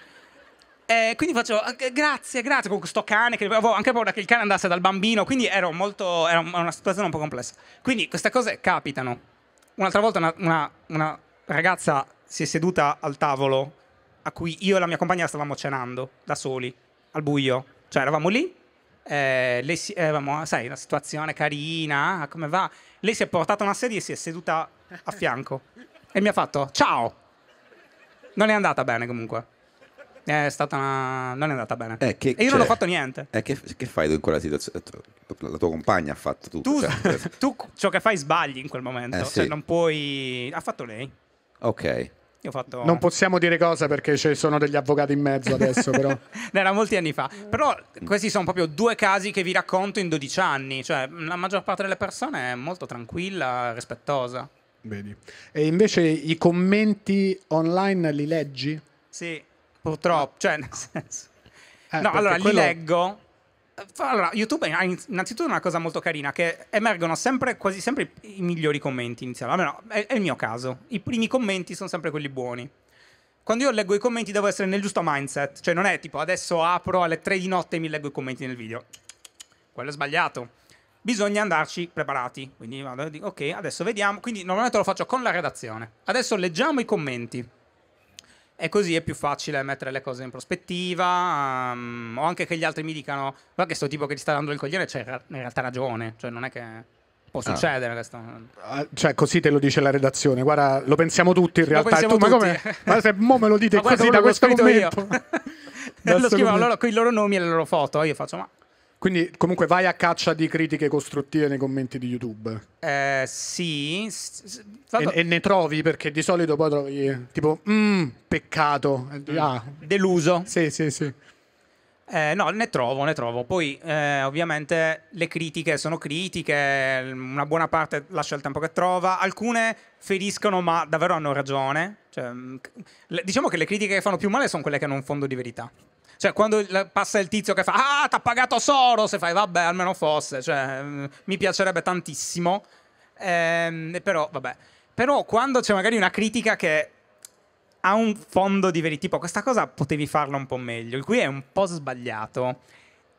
Eh, quindi facevo ah, grazie, grazie con questo cane che avevo anche paura che il cane andasse dal bambino, quindi ero molto, era una situazione un po' complessa. Quindi queste cose capitano. Un'altra volta una, una, una ragazza si è seduta al tavolo a cui io e la mia compagna stavamo cenando da soli, al buio. Cioè eravamo lì, eh, lei si, eravamo, sai, una situazione carina, ah, come va? Lei si è portata una sedia e si è seduta a fianco e mi ha fatto ciao. Non è andata bene comunque. Eh, è stata una... non è andata bene. Eh, che, e io non ho cioè, fatto niente. Eh, che, che, fai tu in quella situazione? Eh, la tua compagna ha fatto tutto. Tu, cioè, tu ciò che fai sbagli in quel momento. Eh, cioè, sì. cioè, non puoi... Ha fatto lei. Ok. Fatto... Non possiamo dire cosa perché ci sono degli avvocati in mezzo adesso, però. Era molti anni fa. Però questi sono proprio due casi che vi racconto in 12 anni. Cioè, la maggior parte delle persone è molto tranquilla, rispettosa. Vedi. E invece i commenti online li leggi? Sì. Purtroppo, cioè nel senso... Eh, no, allora quello... li leggo. Allora, YouTube ha innanzitutto una cosa molto carina, che emergono sempre, quasi sempre i migliori commenti iniziali, almeno è, è il mio caso. I primi commenti sono sempre quelli buoni. Quando io leggo i commenti devo essere nel giusto mindset, cioè non è tipo adesso apro alle 3 di notte e mi leggo i commenti nel video. Quello è sbagliato. Bisogna andarci preparati, quindi vado, e dico, ok, adesso vediamo. Quindi normalmente lo faccio con la redazione. Adesso leggiamo i commenti. E così è più facile mettere le cose in prospettiva, um, o anche che gli altri mi dicano, ma che sto tipo che ti sta dando il cogliere c'è cioè, in realtà ragione, cioè non è che... Può ah. succedere ah. questo. cioè, così te lo dice la redazione. Guarda, lo pensiamo tutti in realtà. Tu, tutti. Ma come? Ma se mo me lo dite così da questo momento. lo scrivono loro, con i loro nomi e le loro foto. Io faccio, ma quindi comunque vai a caccia di critiche costruttive nei commenti di YouTube. Eh, sì. Stato... E, e, ne trovi perché di solito poi trovi eh, tipo, mm, peccato. Eh, mm. Ah. Deluso. Sì, sì, sì. Eh, no, ne trovo, ne trovo. Poi eh, ovviamente le critiche sono critiche, mm, una buona parte lascia il tempo che trova, alcune feriscono ma davvero hanno ragione. Cioè, mm, diciamo che le critiche che fanno più male sono quelle che hanno un fondo di verità. Cioè, quando passa il tizio che fa, ah, t'ha pagato Soros, e fai, vabbè, almeno fosse, cioè, mm, mi piacerebbe tantissimo. Ehm, però, vabbè. Però quando c'è magari una critica che ha un fondo di verità, tipo questa cosa potevi farla un po' meglio, il qui è un po' sbagliato,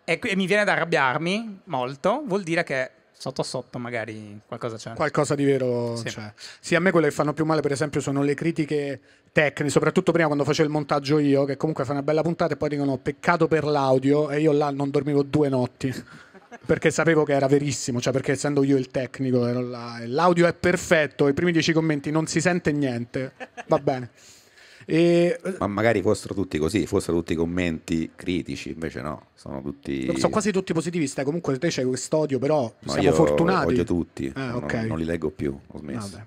e, e mi viene da arrabbiarmi molto, vuol dire che sotto sotto magari qualcosa c'è. Qualcosa di vero sì. c'è. Sì, a me quelle che fanno più male, per esempio, sono le critiche tecniche, soprattutto prima quando facevo il montaggio io, che comunque fa una bella puntata e poi dicono peccato per l'audio e io là non dormivo due notti. perché sapevo che era verissimo, cioè perché essendo io il tecnico ero là, l'audio è perfetto, i primi dieci commenti non si sente niente, va bene. E... Ma magari fossero tutti così, fossero tutti commenti critici, invece no, sono tutti... Sono quasi tutti positivisti, comunque te c'è quest'odio, però no, siamo io fortunati. Odio tutti, ah, okay. non, non, li leggo più, ho smesso. Vabbè.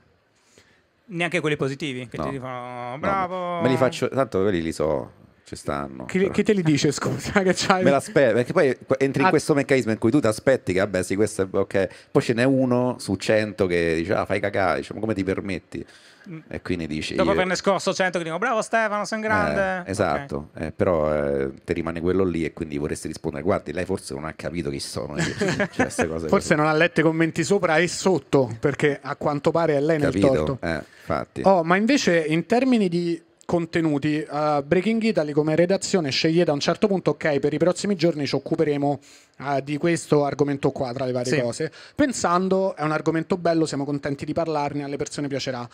Neanche quelli positivi che no. ti dicono oh, bravo. No, me li faccio, tanto quelli li so, ci stanno. Chi, chi, te li dice, scusa? Che c'hai? Me l'aspetto, perché poi entri in ah. questo meccanismo in cui tu ti aspetti che, vabbè, sì, questo è ok. Poi ce n'è uno su cento che dice, ah, fai cagare, diciamo, come ti permetti? Mm. E quindi dici... Dopo averne scorso cento che dico, bravo Stefano, sei sono eh, grande. Eh, esatto, okay. eh, però eh, ti rimane quello lì e quindi vorresti rispondere, guardi, lei forse non ha capito chi sono. Io. cioè, forse così. non ha letto i commenti sopra e sotto, perché a quanto pare è lei capito? nel torto. Eh, infatti. Oh, ma invece in termini di contenuti. Uh, Breaking Italy come redazione scegliete a un certo punto, ok, per i prossimi giorni ci occuperemo uh, di questo argomento qua, tra le varie sì. cose. Pensando, è un argomento bello, siamo contenti di parlarne, alle persone piacerà.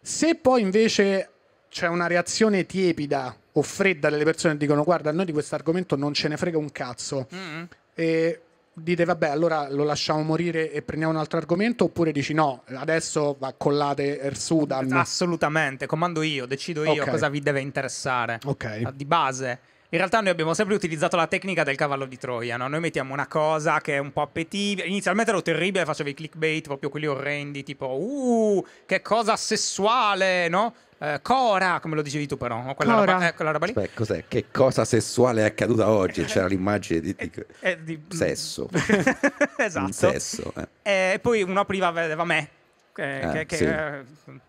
Se poi invece c'è una reazione tiepida o fredda delle persone che dicono guarda, a noi di questo argomento non ce ne frega un cazzo. Mm. E dite vabbè allora lo lasciamo morire e prendiamo un altro argomento oppure dici no adesso va collate il er assolutamente comando io decido io okay. cosa vi deve interessare okay. di base in realtà noi abbiamo sempre utilizzato la tecnica del cavallo di Troia, no? Noi mettiamo una cosa che è un po' appetibile, inizialmente ero terribile, facevo i clickbait, proprio quelli orrendi, tipo, uh, che cosa sessuale, no? Eh, Cora, come lo dicevi tu però, quella roba, eh, quella roba, lì. Aspetta, cos'è? Che cosa sessuale è accaduta oggi? Eh, C'era l'immagine di, di, eh, eh, di... sesso. esatto. Un sesso. Eh. E poi uno prima vedeva me, che, eh, che, sì. Eh,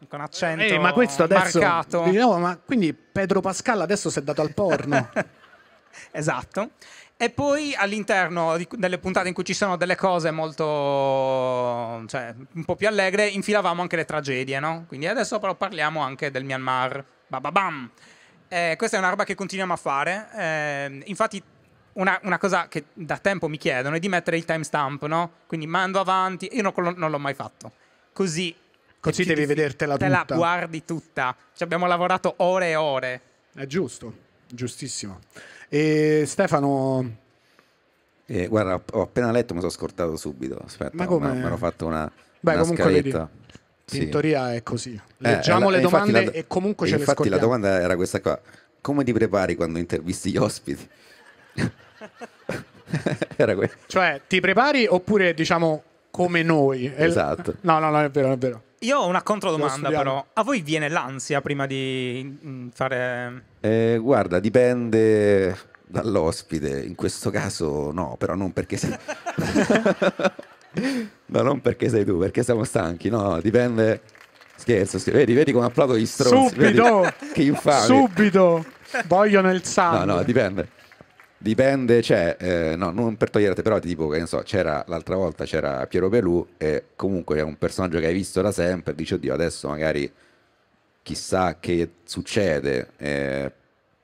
con accento Ehi, ma questo adesso, marcato. Diciamo, ma quindi Pedro Pascal adesso si è dato al porno. esatto. E poi all'interno di, delle puntate in cui ci sono delle cose molto, cioè, un po' più allegre, infilavamo anche le tragedie, no? Quindi adesso però parliamo anche del Myanmar. Bababam! Eh, questa è una che continuiamo a fare. Eh, infatti, una, una, cosa che da tempo mi chiedono è di mettere il timestamp, no? Quindi mando avanti, io non, non l'ho mai fatto così... Così devi ti, vedertela tutta. Te la guardi tutta. Ci abbiamo lavorato ore e ore. È giusto, giustissimo. E Stefano... Eh, guarda, ho appena letto, mi sono scortato subito. Aspetta, ma come? Mi ero fatto una, Beh, una comunque scaletta. Vedi. Tintoria sì. è così. Eh, eh, Leggiamo eh, le domande la, e comunque ce le scordiamo. Infatti la domanda era questa qua. Come ti prepari quando intervisti gli ospiti? era questa. Cioè, ti prepari oppure diciamo come noi. Esatto. No, no, no, è vero, è vero. Io ho una controdomanda però. A voi viene l'ansia prima di mm, fare... Eh, guarda, dipende dall'ospite. In questo caso no, però non perché sei... no, non perché sei tu, perché siamo stanchi. No, dipende... Scherzo, scherzo. Vedi, vedi come applaudo gli stronzi. Subito! Vedi? Che infame. Subito! Voglio nel sangue. No, no, dipende. Dipende, cioè, eh, no, non per toglierete, però ti dico che so, c'era l'altra volta c'era Piero Pelù e comunque è un personaggio che hai visto da sempre, dici oddio adesso magari chissà che succede, eh,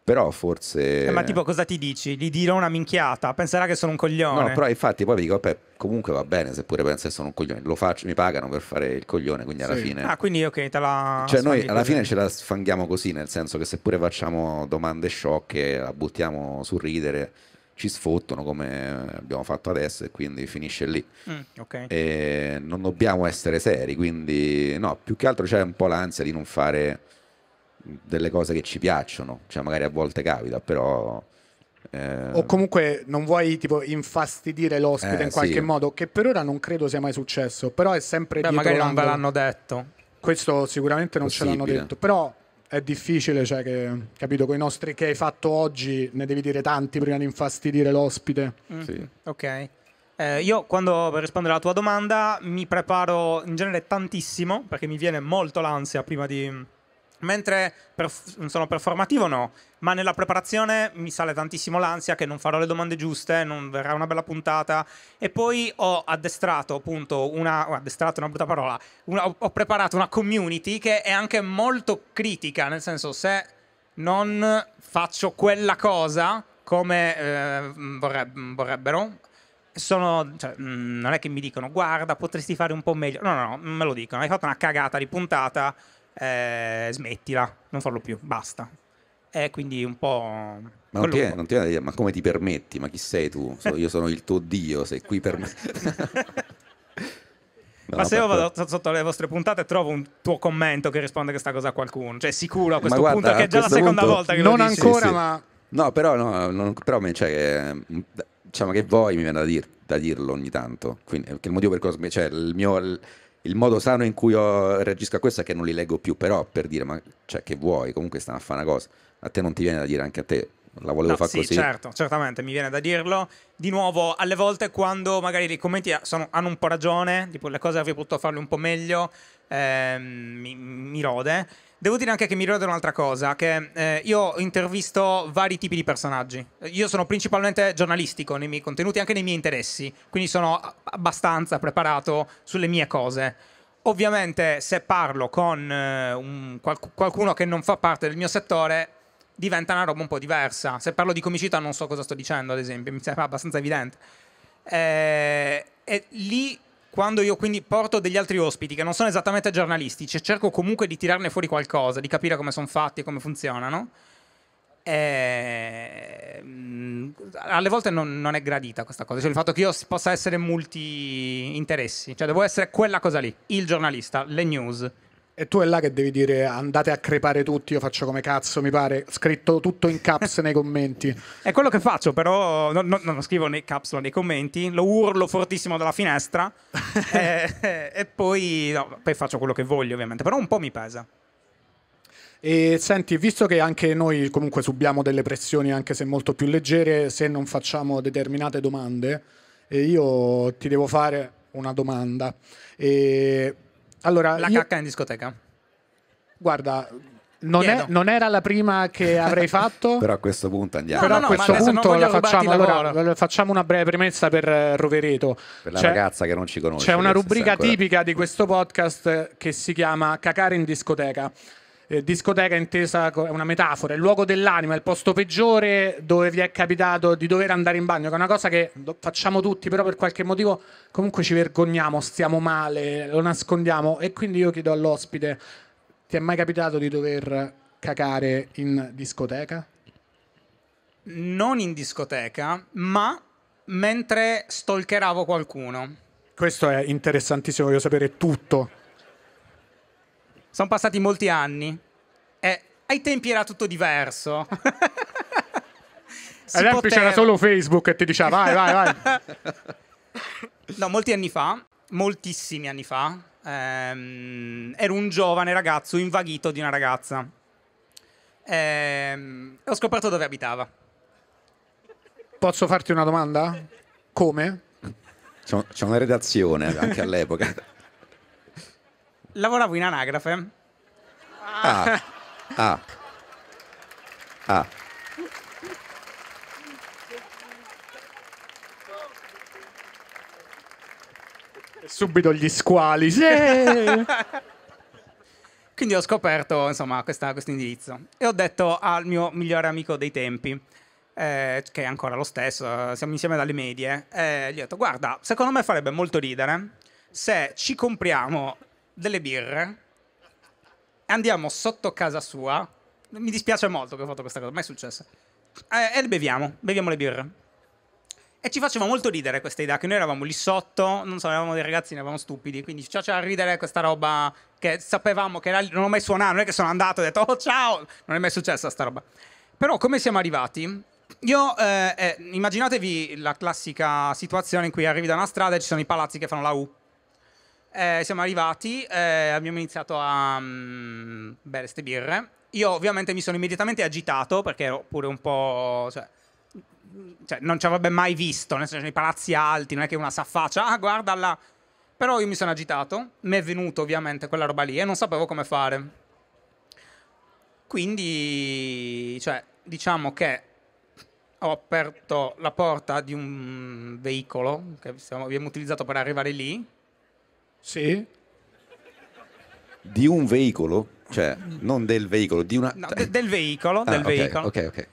però forse. Eh, ma tipo, cosa ti dici? Gli dirò una minchiata, penserà che sono un coglione. No, però infatti poi vi dico, vabbè, comunque va bene, se pure pensa che sono un coglione, lo faccio, mi pagano per fare il coglione, quindi alla fine. Ah, quindi ok, te la. Cioè, noi alla fine ce la sfanghiamo così, nel senso che seppure facciamo domande sciocche, la buttiamo sul ridere, ci sfottono come abbiamo fatto adesso, e quindi finisce lì. Mm, okay. E non dobbiamo essere seri, quindi no, più che altro c'è un po' l'ansia di non fare delle cose che ci piacciono, cioè magari a volte capita, però... Eh... O comunque non vuoi tipo infastidire l'ospite eh, in qualche sì. modo, che per ora non credo sia mai successo, però è sempre... Beh, magari non ve l'hanno detto. Questo sicuramente non Possibile. ce l'hanno detto, però è difficile, cioè che, capito, con i nostri che hai fatto oggi ne devi dire tanti prima di infastidire l'ospite. Mm. Sì. Ok. Eh, io quando, per rispondere alla tua domanda, mi preparo in genere tantissimo, perché mi viene molto l'ansia prima di Mentre per, mm, sono performativo no, ma nella preparazione mi sale tantissimo l'ansia che non farò le domande giuste, non verrà una bella puntata e poi ho addestrato appunto una oh, addestrato è una brutta parola, una, ho, ho preparato una community che è anche molto critica, nel senso se non faccio quella cosa come eh, mm, vorreb- mm, vorrebbero sono, cioè, non è che mi dicono guarda potresti fare un po' meglio, no no no, me lo dicono, hai fatto una cagata di puntata, eh, smettila, non farlo più, basta. E quindi un po'... Ma non ti, è, non ti, è, ma come ti permetti? Ma chi sei tu? So, io sono il tuo Dio, sei qui per me. No, ma se io vado sotto le vostre puntate e trovo un tuo commento che risponde questa cosa a qualcuno, cioè sicuro a questo guarda, punto che è già la seconda punto, volta che non lo Non ancora, sì, ma no, però, no, non, però cioè, mm, diciamo che voi mi viene da, dir, da dirlo ogni tanto, Quindi, che il motivo per cui cioè, il mio il modo sano in cui reagisco a questo è che non li leggo più, però per dire, ma cioè, che vuoi, comunque stanno a fare una cosa. A te non ti viene da dire anche a te, la volevo no, fare sì, così. Certo, certamente mi viene da dirlo. Di nuovo, alle volte quando magari i commenti sono, hanno un po' ragione, tipo le cose avrei potuto farle un po' meglio, eh, mi, mi rode. Devo dire anche che mi ricordo un'altra cosa, che eh, io intervisto vari tipi di personaggi. Io sono principalmente giornalistico nei miei contenuti, anche nei miei interessi, quindi sono abbastanza preparato sulle mie cose. Ovviamente se parlo con eh, un, qualcuno che non fa parte del mio settore, diventa una roba un po' diversa. Se parlo di comicità non so cosa sto dicendo, ad esempio, mi sembra abbastanza evidente. Eh, e lì quando io quindi porto degli altri ospiti che non sono esattamente giornalistici, cerco comunque di tirarne fuori qualcosa, di capire come sono fatti e come funzionano. E... Ehm, alle volte non, non, è gradita questa cosa, cioè il fatto che io possa essere multi interessi, cioè devo essere quella cosa lì, il giornalista, le news, e tu è là che devi dire andate a crepare tutti, io faccio come cazzo mi pare, scritto tutto in caps nei commenti. È quello che faccio, però non no, no, scrivo nei caps ma nei commenti, lo urlo fortissimo dalla finestra e, eh, e, poi, no, poi faccio quello che voglio ovviamente, però un po' mi pesa. E senti, visto che anche noi comunque subiamo delle pressioni, anche se molto più leggere, se non facciamo determinate domande, eh, io ti devo fare una domanda. E allora, la io... cacca in discoteca. Guarda, non, è, non, era la prima che avrei fatto. Però a questo punto andiamo. Però no, a questo punto la facciamo, allora, facciamo, una breve premessa per eh, Rovereto. Per la c'è, ragazza che non ci conosce. C'è una rubrica tipica di questo podcast che si chiama Cacare in discoteca eh, discoteca intesa è una metafora, il luogo dell'anima, il posto peggiore dove vi è capitato di dover andare in bagno, che è una cosa che facciamo tutti, però per qualche motivo comunque ci vergogniamo, stiamo male, lo nascondiamo e quindi io chiedo all'ospite, ti è mai capitato di dover cacare in discoteca? Non in discoteca, ma mentre stalkeravo qualcuno. Questo è interessantissimo, voglio sapere tutto. Sono passati molti anni e ai tempi era tutto diverso. si Ad esempio poteva... c'era solo Facebook e ti diceva vai, vai, vai. no, molti anni fa, moltissimi anni fa, ehm, ero un giovane ragazzo invaghito di una ragazza. Ehm, ho scoperto dove abitava. Posso farti una domanda? Come? C'è una redazione anche all'epoca. Lavoravo in anagrafe. Ah. Ah. ah. Subito gli squali. Yeah! Quindi ho scoperto insomma, questo indirizzo e ho detto al mio migliore amico dei tempi, eh, che è ancora lo stesso, siamo insieme dalle medie, eh, gli ho detto guarda, secondo me farebbe molto ridere se ci compriamo delle birre, andiamo sotto casa sua. Mi dispiace molto che ho fatto questa cosa, ma è successa. Eh, e beviamo, beviamo le birre. E ci faceva molto ridere questa idea, che noi eravamo lì sotto, non so, eravamo dei ragazzi, ne eravamo stupidi, quindi ci faceva ridere questa roba che sapevamo che era, non ho mai suonato, non è che sono andato e ho detto oh ciao, non è mai successa sta roba. Però come siamo arrivati? Io, eh, eh, immaginatevi la classica situazione in cui arrivi da una strada e ci sono i palazzi che fanno la U, eh, siamo arrivati, eh, abbiamo iniziato a um, bere queste birre. Io ovviamente mi sono immediatamente agitato perché ero pure un po'... Cioè, mm, cioè, non ci avrebbe mai visto, nel senso, nei palazzi alti, non è che una s'affaccia, ah guarda là. Però io mi sono agitato, mi è venuto ovviamente quella roba lì e non sapevo come fare. Quindi, cioè, diciamo che ho aperto la porta di un veicolo che abbiamo utilizzato per arrivare lì sì. Di un veicolo? Cioè, non del veicolo, di una... No, de- cioè- del veicolo, ah, del okay, veicolo. Ok, ok.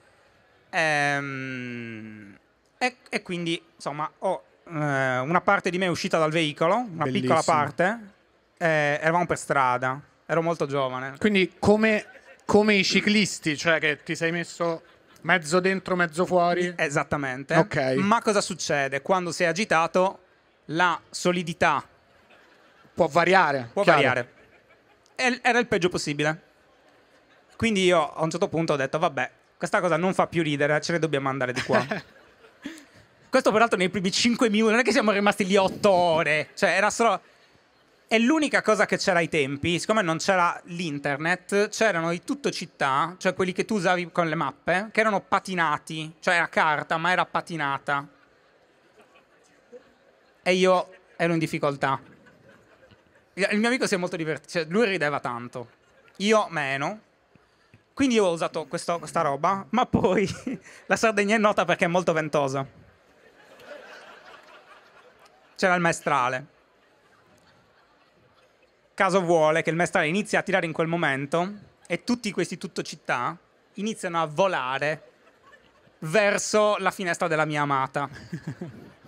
Ehm, e, e, quindi, insomma, ho eh, una parte di me è uscita dal veicolo, una Bellissimo. piccola parte. Eh, eravamo per strada, ero molto giovane. Quindi come, come i ciclisti, cioè che ti sei messo mezzo dentro, mezzo fuori? Esattamente. Ok. Ma cosa succede? Quando sei agitato, la solidità Può variare. Può chiaro. variare. Era il peggio possibile. Quindi io a un certo punto ho detto, vabbè, questa cosa non fa più ridere, ce ne dobbiamo andare di qua. Questo peraltro nei primi 5 minuti, non è che siamo rimasti lì 8 ore, cioè era solo... E l'unica cosa che c'era ai tempi, siccome non c'era l'internet, c'erano i tutto città, cioè quelli che tu usavi con le mappe, che erano patinati, cioè era carta ma era patinata. E io ero in difficoltà il mio amico si è molto divertito, cioè, lui rideva tanto, io meno. Quindi io ho usato questo, questa roba, ma poi la Sardegna è nota perché è molto ventosa. C'era il maestrale. Caso vuole che il maestrale inizi a tirare in quel momento e tutti questi tutto città iniziano a volare verso la finestra della mia amata.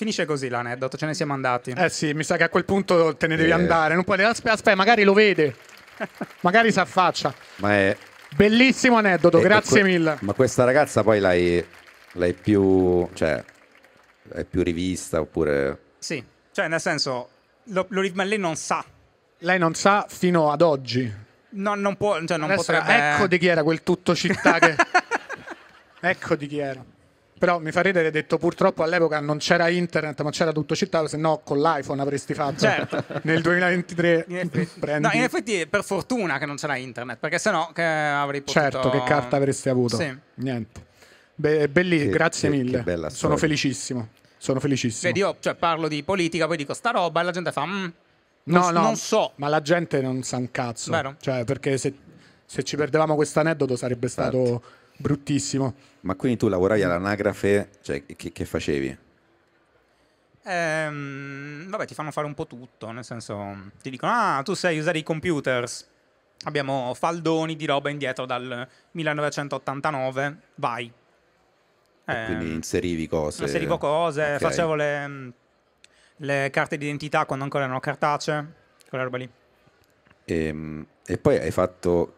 Finisce così l'aneddoto, ce ne siamo andati. Eh sì, mi sa che a quel punto te ne devi eh. andare. Non puoi... Aspetta, aspetta, magari lo vede. magari si affaccia. Ma è... Bellissimo aneddoto, è, eh, grazie è que... mille. Ma questa ragazza poi l'hai, l'hai più... Cioè, è più rivista oppure... Sì, cioè nel senso, lo, lo, ma lei non sa. Lei non sa fino ad oggi. No, non può, cioè non potrebbe... Ecco di chi era quel tutto città che... ecco di chi era. Però mi fa ridere, detto purtroppo all'epoca non c'era internet, ma c'era tutto città, se no con l'iPhone avresti fatto. Certo. Nel 2023 in effetti, prendi... no, in effetti è per fortuna che non c'era internet, perché sennò che avrei potuto... Certo, che carta avresti avuto? Sì. Niente. Be- belli, che, grazie che, mille. Che Sono felicissimo. Sono felicissimo. Vedi, io cioè, parlo di politica, poi dico sta roba e la gente fa... Mm, no, non, no, non so. Ma la gente non sa un cazzo. Vero. Cioè, perché se, se ci perdevamo questo aneddoto sarebbe stato certo. Bruttissimo. Ma quindi tu lavoravi all'anagrafe, cioè che, che facevi? Ehm, vabbè, ti fanno fare un po' tutto, nel senso, ti dicono, ah, tu sai usare i computers, abbiamo faldoni di roba indietro dal 1989, vai. Eh, quindi ehm, inserivi cose. Inserivo cose, okay. facevo le, le, carte d'identità quando ancora erano cartacee, quella roba lì. E, ehm, e, poi hai fatto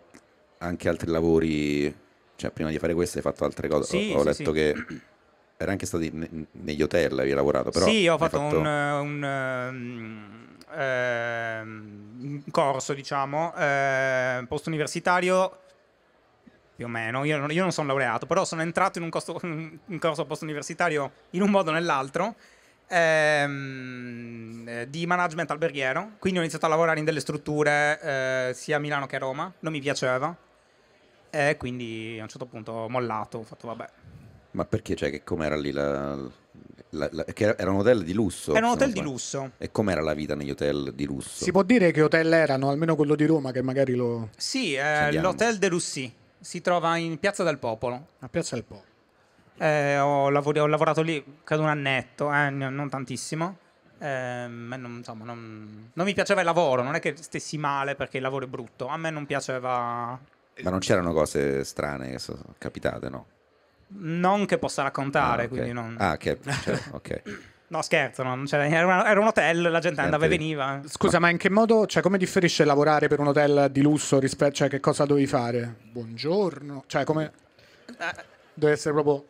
anche altri lavori cioè, prima di fare questo hai fatto altre cose. Sì, ho, ho letto sì. che era anche stato ne- negli hotel, avevi lavorato. Però sì, ho fatto, fatto... un, un um, ehm, corso, diciamo, ehm, post universitario più o meno. Io, io, non sono laureato, però sono entrato in un, costo, un corso post universitario in un modo o nell'altro ehm, eh, di management alberghiero. Quindi ho iniziato a lavorare in delle strutture eh, sia a Milano che a Roma. Non mi piaceva e quindi a un certo punto ho mollato, ho fatto vabbè. Ma perché? Cioè, che com'era lì la... la, la che era un hotel di lusso? Era un hotel di lusso. E com'era la vita negli hotel di lusso? Si può dire che hotel erano, almeno quello di Roma, che magari lo... Sì, eh, l'Hotel de Russi. Si trova in Piazza del Popolo. A Piazza del Popolo. Eh, ho, lav- ho, lavorato lì, credo un annetto, eh, non tantissimo. Eh, non, insomma, non, non mi piaceva il lavoro, non è che stessi male perché il lavoro è brutto, a me non piaceva ma non c'erano cose strane che sono capitate, no? Non che possa raccontare, ah, okay. quindi non... Ah, che... Cioè, ok. No, scherzo, no, era, era, un hotel, la gente andava e veniva. Scusa, ma in che modo, cioè, come differisce lavorare per un hotel di lusso rispetto, cioè, che cosa dovevi fare? Buongiorno, cioè, come... Eh. Deve essere proprio...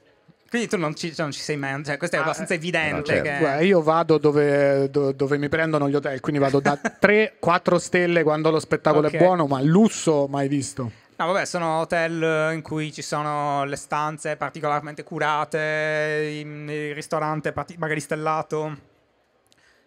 Quindi tu non ci, cioè, non ci sei mai, cioè, questo è ah, abbastanza eh, evidente. No, certo. che... Guarda, io vado dove, dove, dove, mi prendono gli hotel, quindi vado da 3-4 stelle quando lo spettacolo okay. è buono, ma lusso mai visto. No, vabbè, sono hotel eh, in cui ci sono le stanze particolarmente curate, il ristorante magari stellato.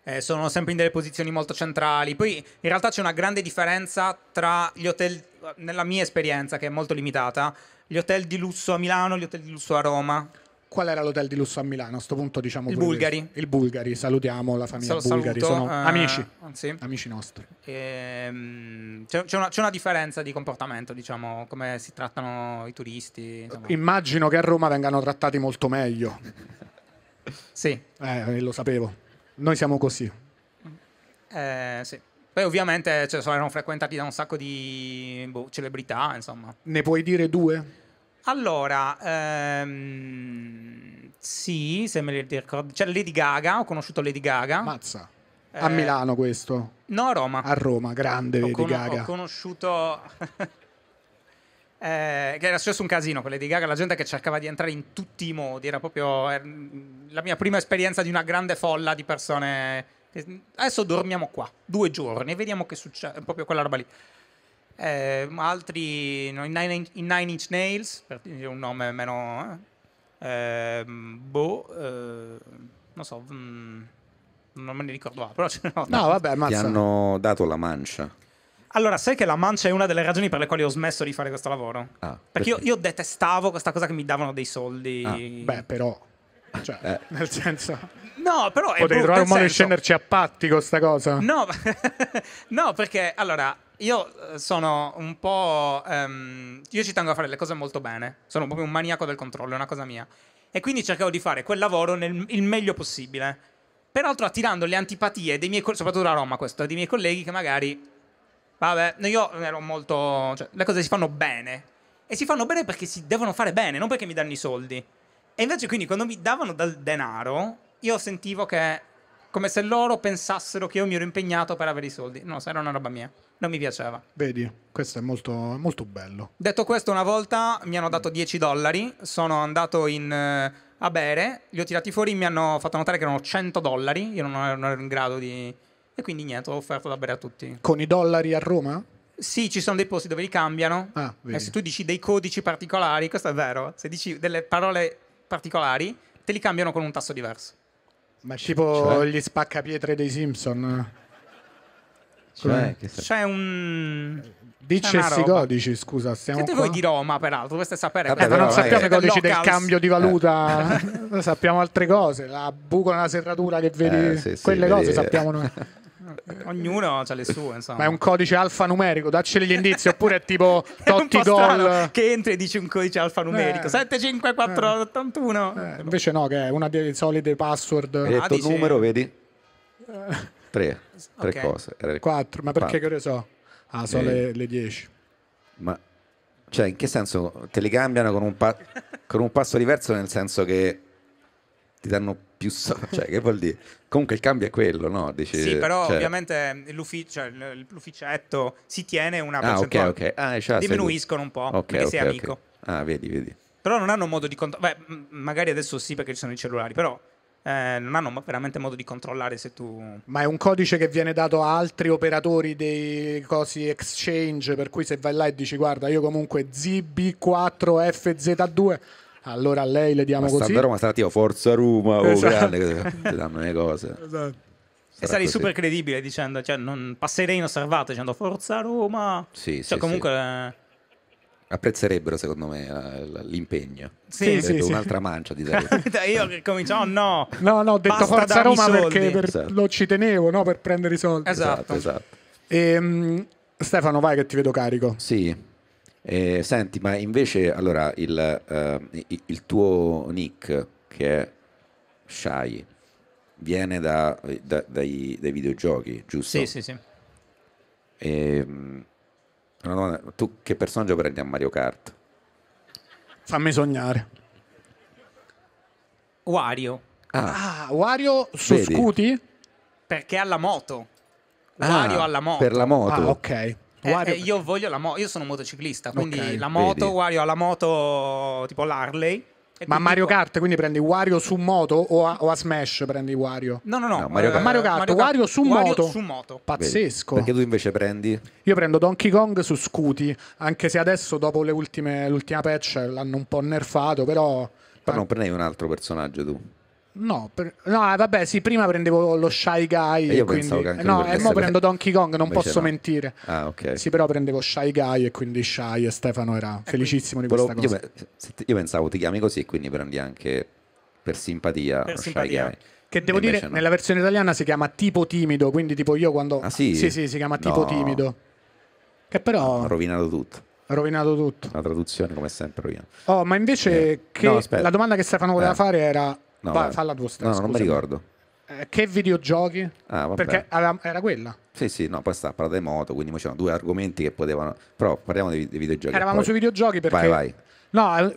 Eh, sono sempre in delle posizioni molto centrali. Poi in realtà c'è una grande differenza tra gli hotel, nella mia esperienza, che è molto limitata, gli hotel di lusso a Milano e gli hotel di lusso a Roma. Qual era l'hotel di lusso a Milano? A questo punto diciamo... Il Bulgari. Questo. Il Bulgari, salutiamo la famiglia Sal- Bulgari, saluto, sono uh, amici, sì. amici nostri. Ehm, c'è, c'è, una, c'è, una, differenza di comportamento, diciamo, come si trattano i turisti. Insomma. Immagino che a Roma vengano trattati molto meglio. sì. Eh, eh lo sapevo. Noi siamo così. Eh, sì. Poi ovviamente cioè, erano frequentati da un sacco di boh, celebrità, insomma. Ne puoi dire due? Allora, ehm, sì, se me li ricordo. C'è cioè Lady Gaga, ho conosciuto Lady Gaga. Mazza. Eh, a Milano questo? No, a Roma. A Roma, grande ho Lady con- Gaga. Ho conosciuto... eh, era successo un casino con Lady Gaga, la gente che cercava di entrare in tutti i modi, era proprio era la mia prima esperienza di una grande folla di persone. Adesso dormiamo qua, due giorni, vediamo che succede, proprio quella roba lì. Eh, altri, no, in, Nine, in Nine Inch Nails, per dire un nome meno... Eh, ehm, boh, eh, non so... Mh, mm, non me ne ricordo, però ce No, vabbè, ma... Ti hanno dato la mancia. Allora, sai che la mancia è una delle ragioni per le quali ho smesso di fare questo lavoro? Ah, perché, perché? Io, io, detestavo questa cosa che mi davano dei soldi. Ah, beh, però. Cioè, eh. nel senso. No, però. Potevi trovare un modo di scenderci a patti con questa cosa. No, no perché allora io eh, sono un po'. Um, io ci tengo a fare le cose molto bene. Sono proprio un maniaco del controllo, è una cosa mia. E quindi cercavo di fare quel lavoro nel, il meglio possibile. Peraltro attirando le antipatie dei miei colleghi, soprattutto da Roma questo, dei miei colleghi che magari. Vabbè, io ero molto. Cioè, le cose si fanno bene. E si fanno bene perché si devono fare bene, non perché mi danno i soldi. E invece, quindi, quando mi davano del denaro, io sentivo che come se loro pensassero che io mi ero impegnato per avere i soldi. No, era una roba mia. Non mi piaceva. Vedi, questo è molto, molto bello. Detto questo, una volta mi hanno dato 10 dollari, sono andato in, uh, a bere, li ho tirati fuori, mi hanno fatto notare che erano 100 dollari, io non ero, non ero in grado di... E quindi niente, ho offerto da bere a tutti. Con i dollari a Roma? Sì, ci sono dei posti dove li cambiano. Ah, vedi. E eh, se tu dici dei codici particolari, questo è vero, se dici delle parole particolari, te li cambiano con un tasso diverso. Ma tipo cioè? gli spaccapietre dei Simpson. Cioè, c'è, c'è un... Dicessi i codici, scusa, Siamo Siete qua? voi di Roma, peraltro, dovreste sapere. Vabbè, eh, non sappiamo i codici del cambio di valuta, eh. sappiamo altre cose, la buco nella serratura che vedi, eh, sì, sì, quelle vedi. cose eh. sappiamo noi. Eh, ognuno ha le sue, insomma. Ma è un codice alfanumerico, dacceli gli indizi, oppure è tipo Totti Gol. Che entri e dici un codice alfanumerico, eh. 75481. Eh, eh. Invece no, che è una delle solite password. Hai detto ah, dice... numero, vedi? Eh. Tre, tre okay. cose. Era... Quattro, ma perché Quattro. che ne so? Ah, sono le, le dieci. Ma... Cioè, in che senso te le cambiano con un, pa- con un passo diverso? Nel senso che ti danno più soldi, cioè che vuol dire? Comunque il cambio è quello, no? Dici, sì, però cioè... ovviamente l'ufficio, l'ufficetto si tiene una percentuale, ah, okay, okay. Ah, cioè, diminuiscono un po' okay, perché sei amico. Ah, vedi, vedi. Però non hanno modo di controllare, magari adesso sì perché ci sono i cellulari, però eh, non hanno veramente modo di controllare se tu. Ma è un codice che viene dato a altri operatori dei cosi exchange. Per cui se vai là e dici guarda, io comunque ZB4FZ2 allora a lei le diamo ma così. Roma sarà tipo Forza Roma, oh esatto. grande, ti danno le cose. Esatto. e sarei così. super credibile dicendo, cioè, non passerei inosservato dicendo Forza Roma. Sì, cioè, sì, comunque... Sì. Eh, Apprezzerebbero secondo me l'impegno. Sì, cioè, sì, sì un'altra mancia di te. Io che comincio, oh, no. No, no, ho detto Forza Roma perché per, esatto. lo ci tenevo, no? Per prendere i soldi. Esatto, esatto. esatto. E, um, Stefano, vai che ti vedo carico. Sì, eh, senti, ma invece allora il, uh, il, tuo nick che è Shy viene da, da, dai, dai, videogiochi, giusto? Sì, sì, sì. E, ehm, domanda, tu che personaggio prendi a Mario Kart? Fammi sognare. Wario. Ah, ah Wario su Vedi? Scuti? Perché ha la moto. Ah, Wario alla moto. Per la moto. Ah, ok. Eh, Wario... eh, io voglio la moto, io sono un motociclista, quindi okay, la moto, vedi. Wario ha la moto tipo l'Harley. Ma Mario Kart tipo... quindi prendi Wario su moto o a, o a, Smash prendi Wario? No, no, no. no Mario, eh, Kart, Mario Kart, Mario Kart Wario, su, Wario moto. su moto. Pazzesco. Vedi, perché tu invece prendi? Io prendo Donkey Kong su Scooty, anche se adesso dopo ultime, l'ultima patch l'hanno un po' nerfato, però... Però non prendi un altro personaggio tu? No, per... no, eh, vabbè, sì, prima prendevo lo Shy Guy. E io quindi... pensavo che anche No, e mo prendo Donkey Kong, non posso no. mentire. Ah, ok. Sì, però prendevo Shy Guy e quindi Shy e Stefano era felicissimo di questa Volevo... cosa. Io, io, pensavo ti chiami così e quindi prendi anche per simpatia per simpatia. Guy. Che devo dire, no. nella versione italiana si chiama tipo timido, quindi tipo io quando... Ah sì? Sì, sì, si chiama tipo no. timido. Che però... Ha rovinato tutto. Ha rovinato tutto. La traduzione come sempre rovina. Oh, ma invece eh. che... No, la domanda che Stefano voleva eh. fare era No, Va, falla tua strada. No, scusami. non mi ricordo. Eh, che videogiochi? Ah, Perché era, era, quella. Sì, sì, no, poi sta parlando di moto, quindi c'erano due argomenti che potevano... Però parliamo dei, dei videogiochi. Eravamo poi... sui videogiochi perché... Vai, vai. No,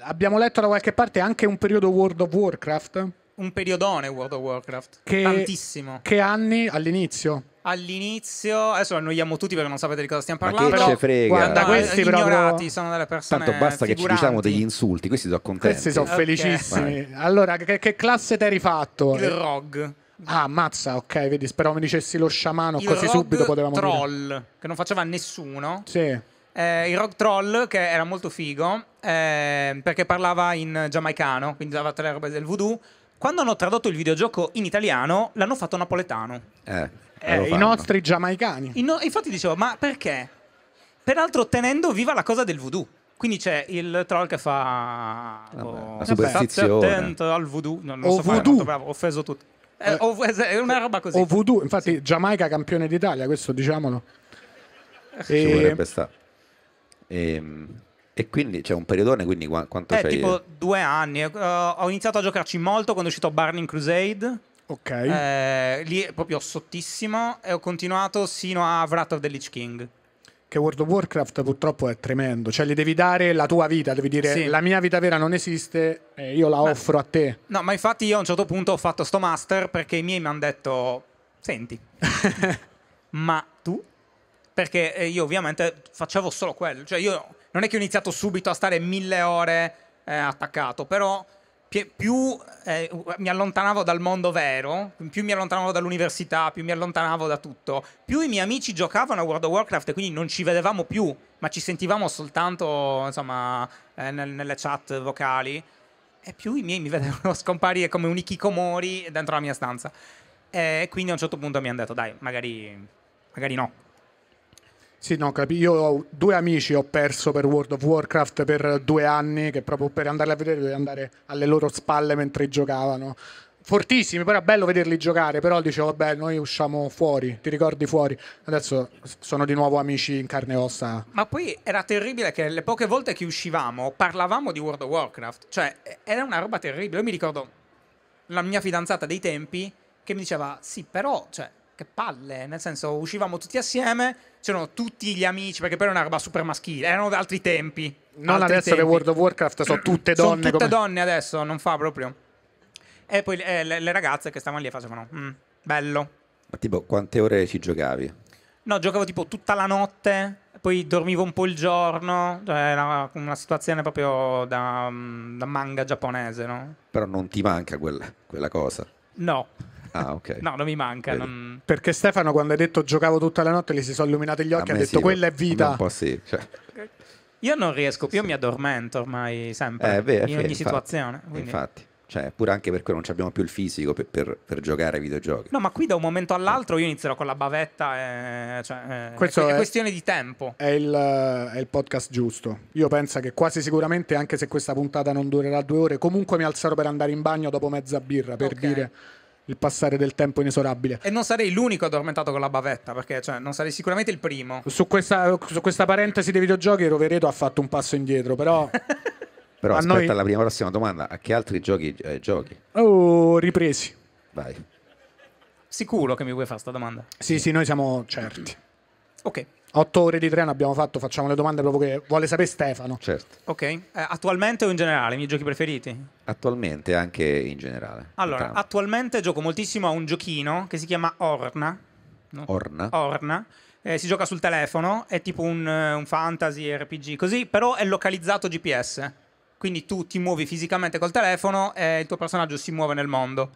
abbiamo letto da qualche parte anche un periodo World of Warcraft. Un periodone World of Warcraft. Che, Tantissimo. Che anni all'inizio? all'inizio. Adesso annoiamo tutti perché non sapete di cosa stiamo parlando. Ma che ce frega. Guarda, questi ignorati proprio... sono delle persone. Tanto basta figuranti. che ci diciamo degli insulti, questi sono contenti. Questi sono felicissimi. Vai. Allora, che, che classe ti hai rifatto Il ROG. Ah, mazza, ok, vedi, speravo mi dicessi lo sciamano, il così subito potevamo troll, dire. che non faceva nessuno. Sì. Eh, il rock troll, che era molto figo, eh, perché parlava in giamaicano, quindi dava tutte le robe del voodoo. Quando hanno tradotto il videogioco in italiano, l'hanno fatto napoletano. Eh eh, i nostri giamaicani. no- infatti dicevo, ma perché? Peraltro tenendo viva la cosa del voodoo. Quindi c'è il troll che fa Vabbè, boh, la superstizione. attento al voodoo. Non lo o so voodoo. Fare, ho offeso tutti. È, eh, è una roba così. O voodoo, infatti sì. Giamaica campione d'Italia, questo diciamolo. Ci e... vorrebbe stare. E, ehm, e quindi c'è cioè, un periodone, quindi quanto eh, c'hai? tipo due anni. Uh, ho iniziato a giocarci molto quando è uscito Burning Crusade Ok. Eh, lì è proprio sottissimo e ho continuato sino a Wrath of the Lich King. Che World of Warcraft purtroppo è tremendo, cioè gli devi dare la tua vita, devi dire sì. la mia vita vera non esiste e io la Beh, offro a te. No, ma infatti io a un certo punto ho fatto sto master perché i miei mi hanno detto, senti, ma tu? Perché eh, io ovviamente facevo solo quello, cioè io non è che ho iniziato subito a stare mille ore eh, attaccato, però più eh, mi allontanavo dal mondo vero, più mi allontanavo dall'università, più mi allontanavo da tutto, più i miei amici giocavano a World of Warcraft e quindi non ci vedevamo più, ma ci sentivamo soltanto insomma, eh, nel, nelle chat vocali e più i miei mi vedevano scomparire come un ikikomori dentro la mia stanza. E quindi a un certo punto mi hanno detto dai, magari, magari no. Sì, no, capito. Io ho due amici ho perso per World of Warcraft per due anni, che proprio per andarli a vedere dovevo andare alle loro spalle mentre giocavano. Fortissimi, però è bello vederli giocare, però dicevo, vabbè, noi usciamo fuori, ti ricordi fuori. Adesso sono di nuovo amici in carne e ossa. Ma poi era terribile che le poche volte che uscivamo parlavamo di World of Warcraft, cioè era una roba terribile. Io mi ricordo la mia fidanzata dei tempi che mi diceva, sì, però, cioè, che palle, nel senso uscivamo tutti assieme, c'erano tutti gli amici, perché poi era una roba super maschile, erano altri tempi. Non altri adesso tempi. che World of Warcraft sono tutte donne. Sono tutte come... donne adesso, non fa proprio. E poi eh, le, le, ragazze che stavano lì facevano, mm, bello. Ma tipo quante ore ci giocavi? No, giocavo tipo tutta la notte, poi dormivo un po' il giorno, cioè era una situazione proprio da, mm, da manga giapponese, no? Però non ti manca quella, quella cosa. No, Ah, ok. No, non mi manca. Non... Perché Stefano, quando hai detto giocavo tutta la notte, gli si sono illuminati gli occhi e ha detto sì, quella è vita. Un po' sì. Cioè. Io non riesco, io sì. mi addormento ormai sempre, eh, beh, in ogni infatti, situazione. Quindi... Infatti. Cioè, pure anche perché non abbiamo più il fisico per, per, per, giocare ai videogiochi. No, ma qui da un momento all'altro io inizierò con la bavetta. E, cioè, eh, è, è, questione di tempo. È il, è il, podcast giusto. Io penso che quasi sicuramente, anche se questa puntata non durerà due ore, comunque mi alzerò per andare in bagno dopo mezza birra per okay. dire il passare del tempo inesorabile. E non sarei l'unico addormentato con la bavetta, perché cioè, non sarei sicuramente il primo. Su questa, su questa parentesi dei videogiochi Rovereto ha fatto un passo indietro, però... però aspetta noi... la prima prossima domanda, a che altri giochi eh, giochi? Oh, ripresi. Vai. Sicuro che mi vuoi fare questa domanda? Sì, sì, noi siamo certi. Ok. 8 ore di treno abbiamo fatto, facciamo le domande proprio che vuole sapere Stefano. Certo. Ok, eh, attualmente o in generale, i miei giochi preferiti? Attualmente anche in generale. Allora, intanto. attualmente gioco moltissimo a un giochino che si chiama Orna. No? Orna? Orna. Eh, si gioca sul telefono, è tipo un, eh, un fantasy RPG così, però è localizzato GPS. Quindi tu ti muovi fisicamente col telefono e il tuo personaggio si muove nel mondo.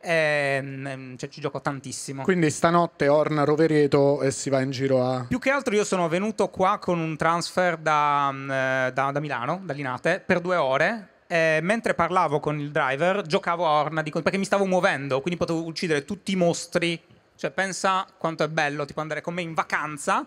Ehm, ehm, cioè, ci gioco tantissimo. Quindi stanotte Orna Rovereto e si va in giro a. Più che altro io sono venuto qua con un transfer da, mm, eh, da, da Milano, da Linate, per due ore. Eh, mentre parlavo con il driver, giocavo a Orna di... perché mi stavo muovendo, quindi potevo uccidere tutti i mostri. Cioè, pensa quanto è bello, tipo andare con me in vacanza.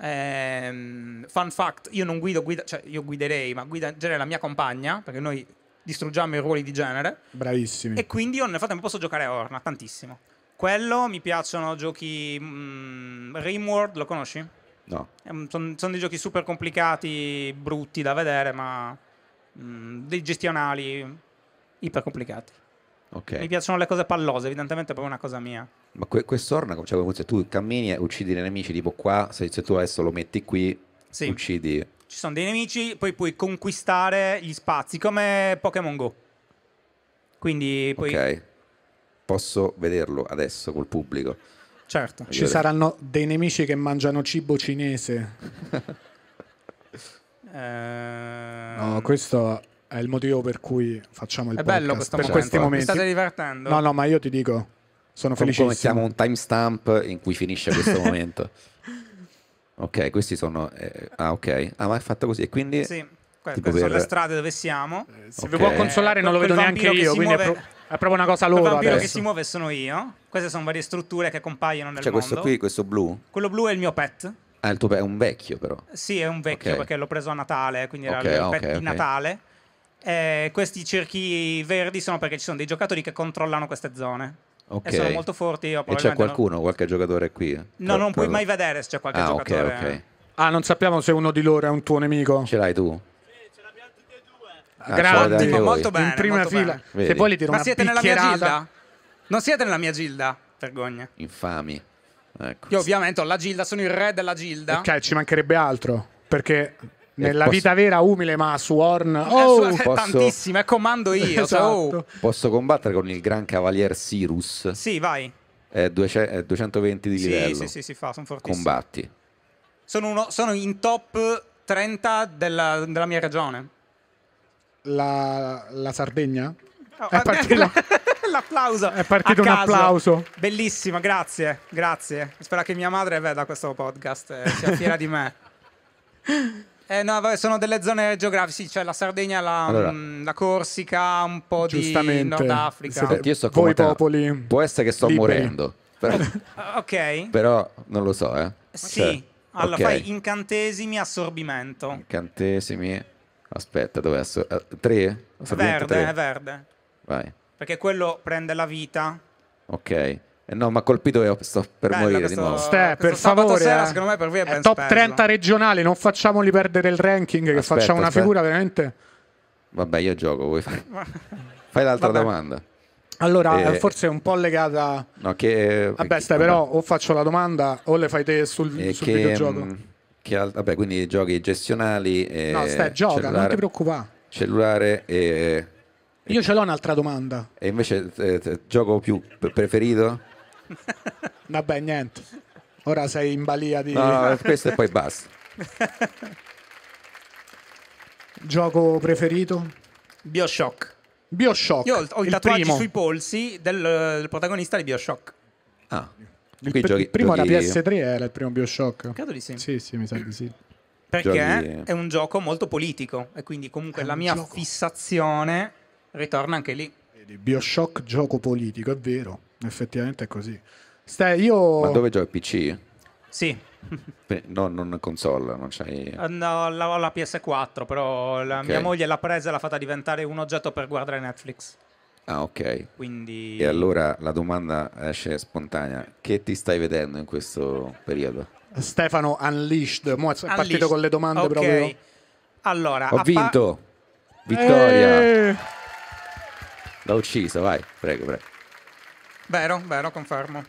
Eh, fun fact, io non guido, guida, cioè io guiderei, ma guida in genere la mia compagna, perché noi distruggiamo i ruoli di genere. Bravissimi. E quindi io nel frattempo posso giocare a Orna, tantissimo. Quello mi piacciono giochi... Mm, Rimworld, lo conosci? No. Ehm, Sono son dei giochi super complicati, brutti da vedere, ma mm, dei gestionali iper complicati. Okay. Mi piacciono le cose pallose, evidentemente è proprio una cosa mia. Ma que- quest'orna, cioè, tu cammini e uccidi i nemici, tipo qua, se, se tu adesso lo metti qui, sì. uccidi ci sono dei nemici, poi puoi conquistare gli spazi, come Pokémon Go. Quindi poi... Ok, posso vederlo adesso col pubblico. Certo, ci saranno dei nemici che mangiano cibo cinese. Ehm. no, questo è il motivo per cui facciamo il è bello questo per questi momenti. Mi state divertendo? No, no, ma io ti dico, sono felicissimo. Come mettiamo un timestamp in cui finisce questo momento. Ok, questi sono... Eh, ah, ok. Ah, ma è fatta così. E quindi... Sì, queste sono per... le strade dove siamo. Eh, se okay. vi può consolare non lo vedo neanche io, quindi muove... è, pro... è, proprio una cosa loro Il vampiro adesso. che si muove sono io. Queste sono varie strutture che compaiono nel cioè, mondo. Cioè questo qui, questo blu? Quello blu è il mio pet. Ah, il tuo pet è un vecchio però? Sì, è un vecchio okay. perché l'ho preso a Natale, quindi okay, era il mio ah, pet di Natale. Eh, questi cerchi verdi sono perché ci sono dei giocatori che controllano queste zone. Okay. sono molto forti. E c'è qualcuno, non... qualche giocatore qui? No, Qual- non puoi mai vedere se c'è qualche ah, giocatore. Okay, okay. Ah, non sappiamo se uno di loro è un tuo nemico. Ce l'hai tu? Sì, ah, ce l'abbiamo tutti e due. Ah, Grande, molto, molto bene. In prima fila. Se poi li tiro Ma siete nella mia gilda? Non siete nella mia gilda? Vergogna. Infami. Ecco. Io ovviamente ho la gilda, sono il re della gilda. Ok, ci mancherebbe altro. Perché nella posso... vita vera umile, ma su Horn eh, oh, posso... tantissima, è comando io. Esatto. So. Oh! Posso combattere con il Gran Cavalier Sirus? Sì, vai. È 220 di sì, livello. Sì, sì, si fa, sono fortissimo. Combatti. Sono, uno, sono, in top 30 della, della mia regione. La, la Sardegna? Oh, è partito... L'applauso. È partito un applauso. Bellissimo, grazie, grazie. Spero che mia madre veda questo podcast e sia fiera di me. Eh, no, sono delle zone geografiche, sì, cioè la Sardegna, la, allora, mh, mm, la Corsica, un po' di Nord Africa. Senti, io sto Voi te, popoli. Può essere che sto liberi. morendo. Però, ok. Però non lo so, eh. Sì. Cioè, allora okay. fai incantesimi, assorbimento. Incantesimi. Aspetta, dov'è? Assor- eh, tre? Assorbimento verde, tre. è verde. Vai. Perché quello prende la vita. Ok. Eh, no, ma colpito e sto per Bella, morire questo, di nuovo. Ste, per favore, sera, eh. secondo me per voi è, è top spello. 30 regionale, non facciamoli perdere il ranking, aspetta, che facciamo aspetta. una figura veramente... Vabbè, io gioco, vuoi fare? Fai l'altra Vabbè. domanda. Allora, eh, forse è un po' legata... No, che... Vabbè, stai, però o faccio la domanda o le fai te sul, eh, sul che, videogioco. Mm, che, vabbè, quindi giochi gestionali... E no, stai, gioca, cellulare, non ti preoccupare. Cellulare e... Io ce l'ho un'altra domanda. E invece eh, eh gioco più preferito? Vabbè, niente. Ora sei in balia di... No, questo e poi basta. Gioco preferito? Bioshock. Bioshock. Io ho, il, i tatuaggi primo. sui polsi del, del, protagonista di Bioshock. Ah. Il, pr- giochi, primo giochi... era PS3, era il primo Bioshock. Credo di sì. Sì, sì, mi sa di sì. Perché giochi... è un gioco molto politico e quindi comunque la mia gioco. fissazione ritorna anche lì. Bioshock gioco politico, è vero effettivamente è così. Ste, io... Ma dove giochi? PC? Sì. No, non console, non c'hai... Eh, no, la, la PS4, però la, okay. mia moglie l'ha presa e l'ha fatta diventare un oggetto per guardare Netflix. Ah, ok. Quindi... E allora la domanda esce spontanea. Che ti stai vedendo in questo periodo? Stefano Unleashed, Mo è Unleashed. partito con le domande okay. proprio. Allora, ho vinto. Pa... Vittoria. Eh... L'ho ucciso, vai, prego, prego. Vero, vero, confermo.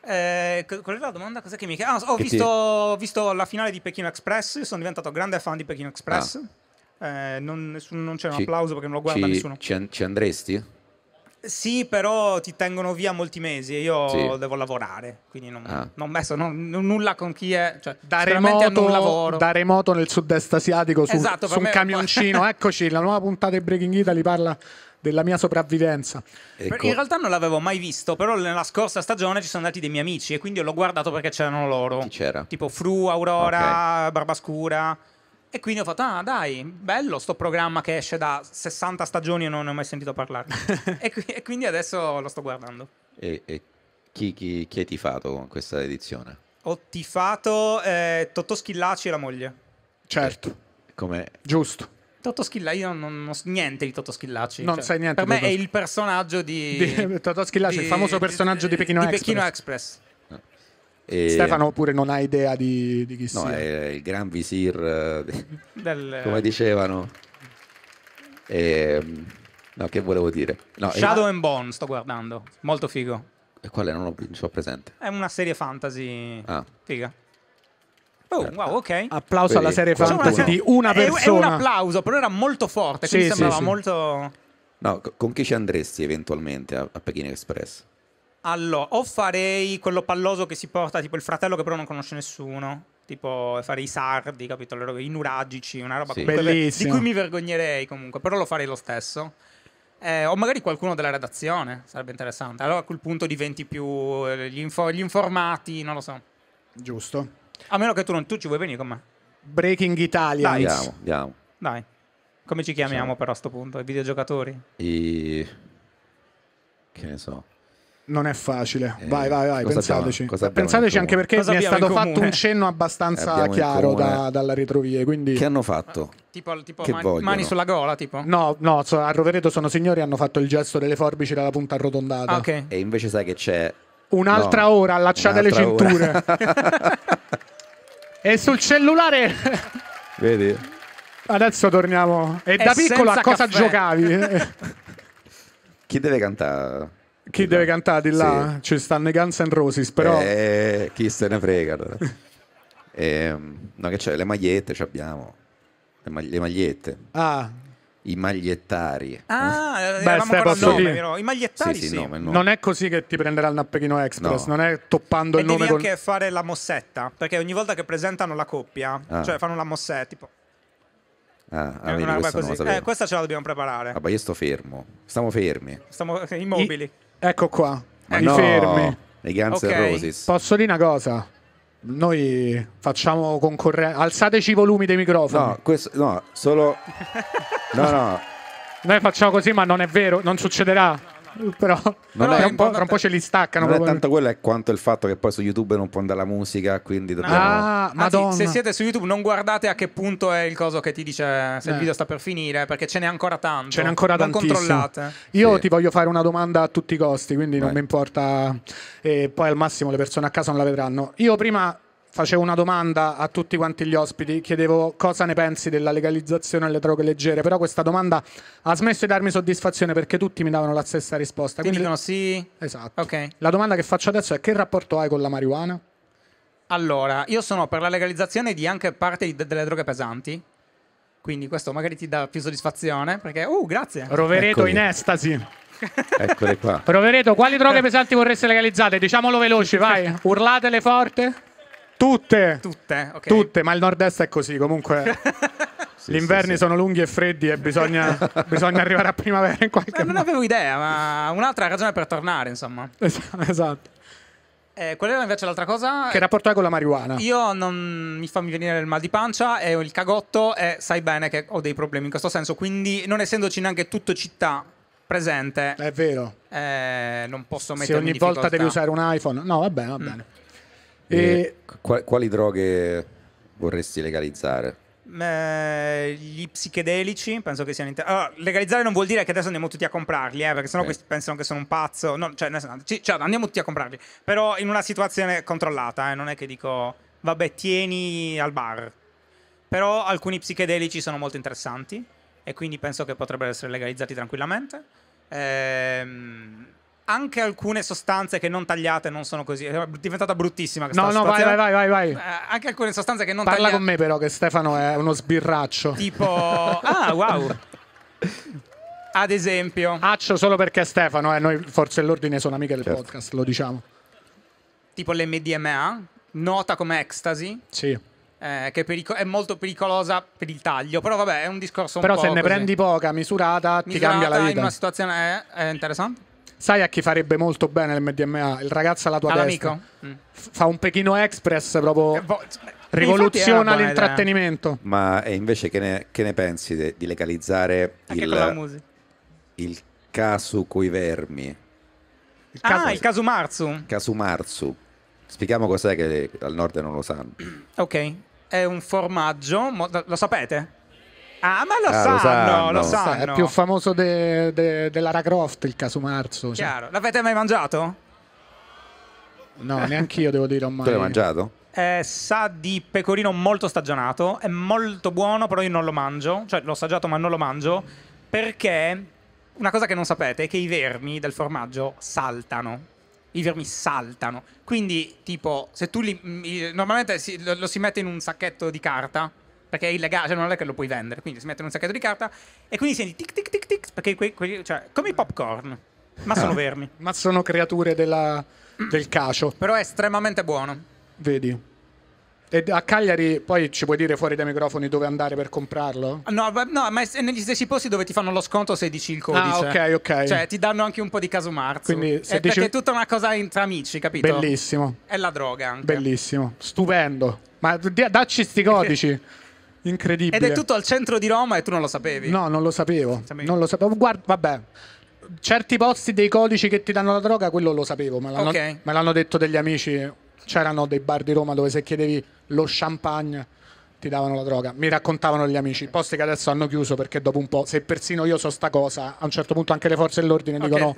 Eh, qual era la domanda? Cos'è che mi chiede? Ah, ho visto, ti... visto, la finale di Pechino Express, sono diventato grande fan di Pechino Express. Ah. Eh, non, nessun, non, c'è un ci, applauso perché non lo guarda ci, nessuno. Ci, an- ci andresti? Sì, però ti tengono via molti mesi e io sì. devo lavorare, quindi non, ah. non messo non, non, nulla con chi è. Cioè, da, remoto, da remoto nel sud-est asiatico su, esatto, su un camioncino. Eccoci, la nuova puntata di Breaking Italy parla della mia sopravvivenza. Ecco. In realtà non l'avevo mai visto, però nella scorsa stagione ci sono andati dei miei amici e quindi l'ho guardato perché c'erano loro. Chi c'era? Tipo Fru, Aurora, okay. Barbascura. E quindi ho fatto, ah dai, bello sto programma che esce da 60 stagioni e non ne ho mai sentito parlare. e, qui, e, quindi adesso lo sto guardando. E, e chi, chi, chi hai tifato con questa edizione? Ho tifato eh, Totò Schillaci e la moglie. Certo. Come? Giusto. Toto Schillacci, io non, non, niente di Toto Schillacci. Non cioè, sai niente. Per me Toto... è il personaggio di... di Toto Schillacci, di, il famoso personaggio di, di Pechino, Express. Pechino Express. E... Stefano pure non ha idea di, di chi no, sia? No, è il gran visir, eh, Del... come dicevano. E... No, che volevo dire? No, Shadow è... and Bone, sto guardando. Molto figo. E quale? Non ho, non so presente. È una serie fantasy ah. figa. Oh, certo. wow, ok. Applauso Vedi, alla serie fantasy di una persona. È un applauso, però era molto forte, sì, quindi sì, sembrava sì. molto... No, con chi ci andresti eventualmente a, a Pechino Express? Allora, o farei quello palloso che si porta, tipo il fratello che però non conosce nessuno. Tipo farei i sardi, capito? I nuragici, una roba sì. di cui mi vergognerei comunque, però lo farei lo stesso. Eh, o magari qualcuno della redazione, sarebbe interessante. Allora a quel punto diventi più eh, gli, info- gli informati, non lo so. Giusto. A meno che tu non tu ci vuoi venire con me. Breaking Italia. Dai, andiamo, andiamo. Dai. Come ci chiamiamo sì. però a sto punto? I videogiocatori? I... Che ne so. Non è facile. Eh, vai, vai, vai, cosa pensateci. Abbiamo, cosa pensateci anche perché cosa mi è stato fatto un cenno abbastanza eh, abbiamo chiaro da, dalla retrovie. Quindi... Che hanno fatto? Eh, tipo, tipo che mani, mani, sulla gola, tipo? No, no, a Rovereto sono signori hanno fatto il gesto delle forbici dalla punta arrotondata. Ah, okay. E invece sai che c'è Un'altra no, ora, allacciate le cinture. e sul cellulare... Vedi? Adesso torniamo. E, e da piccolo a cosa giocavi? Chi deve cantare? Chi di deve là. cantare di là? Sì. Ci stanno i Guns N' Roses, però... Eh, chi se ne frega. eh, no, che c'è? Le magliette ci abbiamo. Le, le magliette. Ah, i magliettari. Ah, eh, Beh, Ste, posso nome, vero? I magliettari sì, sì, sì. Nome, nome. Non è così che ti prenderà il Napperino Express, no. non è toppando e il nome. E devi anche col... fare la mossetta, perché ogni volta che presentano la coppia, ah. cioè fanno la mossetta, tipo... Ah, ah, questa, eh, questa, ce la dobbiamo preparare. Vabbè, ah, io sto fermo. Stiamo fermi. Stiamo eh, immobili. I... Ecco qua. Ma I no. fermi. Le Guns okay. Roses. Posso dire una cosa? Noi facciamo concorrenza. Alzateci i volumi dei microfoni. No, questo, no solo. No, no. Noi facciamo così, ma non è vero, non succederà. Però, non è, un po', tra un po' ce li staccano. Non è tanto quello è quanto il fatto che poi su YouTube non può andare la musica, quindi dobbiamo... Ah, Anzi, se siete su YouTube non guardate a che punto è il coso che ti dice se eh. il video sta per finire, perché ce n'è ancora tanto. Ce n'è ancora non controllate. Io sì. ti voglio fare una domanda a tutti i costi, quindi Vai. non mi importa... E eh, poi al massimo le persone a casa non la vedranno. Io prima facevo una domanda a tutti quanti gli ospiti, chiedevo cosa ne pensi della legalizzazione delle droghe leggere, però questa domanda ha smesso di darmi soddisfazione perché tutti mi davano la stessa risposta. Quindi, Quindi dicono sì. Esatto. Okay. La domanda che faccio adesso è che rapporto hai con la marijuana? Allora, io sono per la legalizzazione di anche parte delle droghe pesanti, quindi questo magari ti dà più soddisfazione perché, uh, grazie. Rovereto Eccoli. in estasi. Eccole qua. Rovereto, quali droghe pesanti vorreste legalizzare? Diciamolo veloci, vai. Urlatele forte. Tutte. Tutte, okay. Tutte, ma il nord-est è così, comunque. Sì, Gli inverni sì, sì. sono lunghi e freddi e bisogna, bisogna arrivare a primavera in qualche ma non modo. Non avevo idea, ma un'altra ragione per tornare, insomma. esatto. Eh, qual era invece l'altra cosa? Che rapporto hai con la marijuana? Io non mi fa venire il mal di pancia e il cagotto e sai bene che ho dei problemi in questo senso, quindi non essendoci neanche tutto città presente. È vero. Eh, non posso mettere Se ogni volta devi usare un iPhone. No, va mm. bene, va bene. Mm. E... quali droghe vorresti legalizzare? gli psichedelici penso che siano inter- allora, legalizzare non vuol dire che adesso andiamo tutti a comprarli eh, perché sennò Beh. questi pensano che sono un pazzo no, cioè, cioè, andiamo tutti a comprarli però in una situazione controllata eh, non è che dico vabbè tieni al bar però alcuni psichedelici sono molto interessanti e quindi penso che potrebbero essere legalizzati tranquillamente ehm, anche alcune sostanze che non tagliate non sono così. È diventata bruttissima questa No, no, vai, vai, vai, vai, eh, anche alcune sostanze che non tagliate. Parla con me però che Stefano è uno sbirraccio. Tipo Ah, wow. Ad esempio. Accio solo perché Stefano, eh, noi forse l'ordine sono amiche del certo. podcast, lo diciamo. Tipo l'MDMA, nota come ecstasy. Sì. Eh, che è, è, molto pericolosa per il taglio. Però vabbè, è un discorso un po'. Però se ne così. prendi poca, misurata, misurata, ti cambia la vita. in una situazione... è, eh, è interessante. Sai a chi farebbe molto bene il MDMA? Il ragazzo alla tua All'amico. destra. Mm. F- fa un Pechino Express proprio. Eh, cioè, rivoluziona l'intrattenimento. Ma invece che ne, che ne pensi de- di legalizzare Anche il, musica. il casu coi vermi? Il caso, ah, il caso Marzu. Casumarzu. Spieghiamo cos'è che al nord non lo sanno. Ok. È un formaggio, lo sapete? Ah, ma lo, ah, sanno, lo, sanno, lo sanno. È più famoso de, de, dell'Ara Croft il caso Marzo. Chiaro. L'avete mai mangiato? No, neanche io devo dire ho mai. Tu l'hai mangiato? Eh, sa di pecorino molto stagionato, è molto buono, però io non lo mangio, cioè l'ho assaggiato ma non lo mangio, perché una cosa che non sapete è che i vermi del formaggio saltano. I vermi saltano. Quindi, tipo, se tu li... Mm, normalmente lo si mette in un sacchetto di carta perché è illegale, cioè non è che lo puoi vendere, quindi si mette in un sacchetto di carta e quindi senti tic tic tic tic, perché que, que, cioè, come i eh. popcorn, ma sono ah. vermi. ma sono creature della, mm. del cacio. Però è estremamente buono. Vedi. E a Cagliari poi ci puoi dire fuori dai microfoni dove andare per comprarlo? No, no ma è negli stessi posti dove ti fanno lo sconto se dici il codice. Ah, ok, ok. Cioè ti danno anche un po' di casumarzo. Quindi eh, se è dici... perché è tutta una cosa tra amici, capito? Bellissimo. È la droga anche. Bellissimo, stupendo. Ma dacci sti codici. incredibile. Ed è tutto al centro di Roma e tu non lo sapevi. No, non lo sapevo. Non lo sapevo. Guarda, vabbè. Certi posti dei codici che ti danno la droga, quello lo sapevo, me l'hanno, okay. me l'hanno detto degli amici. C'erano dei bar di Roma dove se chiedevi lo champagne ti davano la droga. Mi raccontavano gli amici. Posti che adesso hanno chiuso perché dopo un po', se persino io so sta cosa, a un certo punto anche le forze dell'ordine okay. dicono: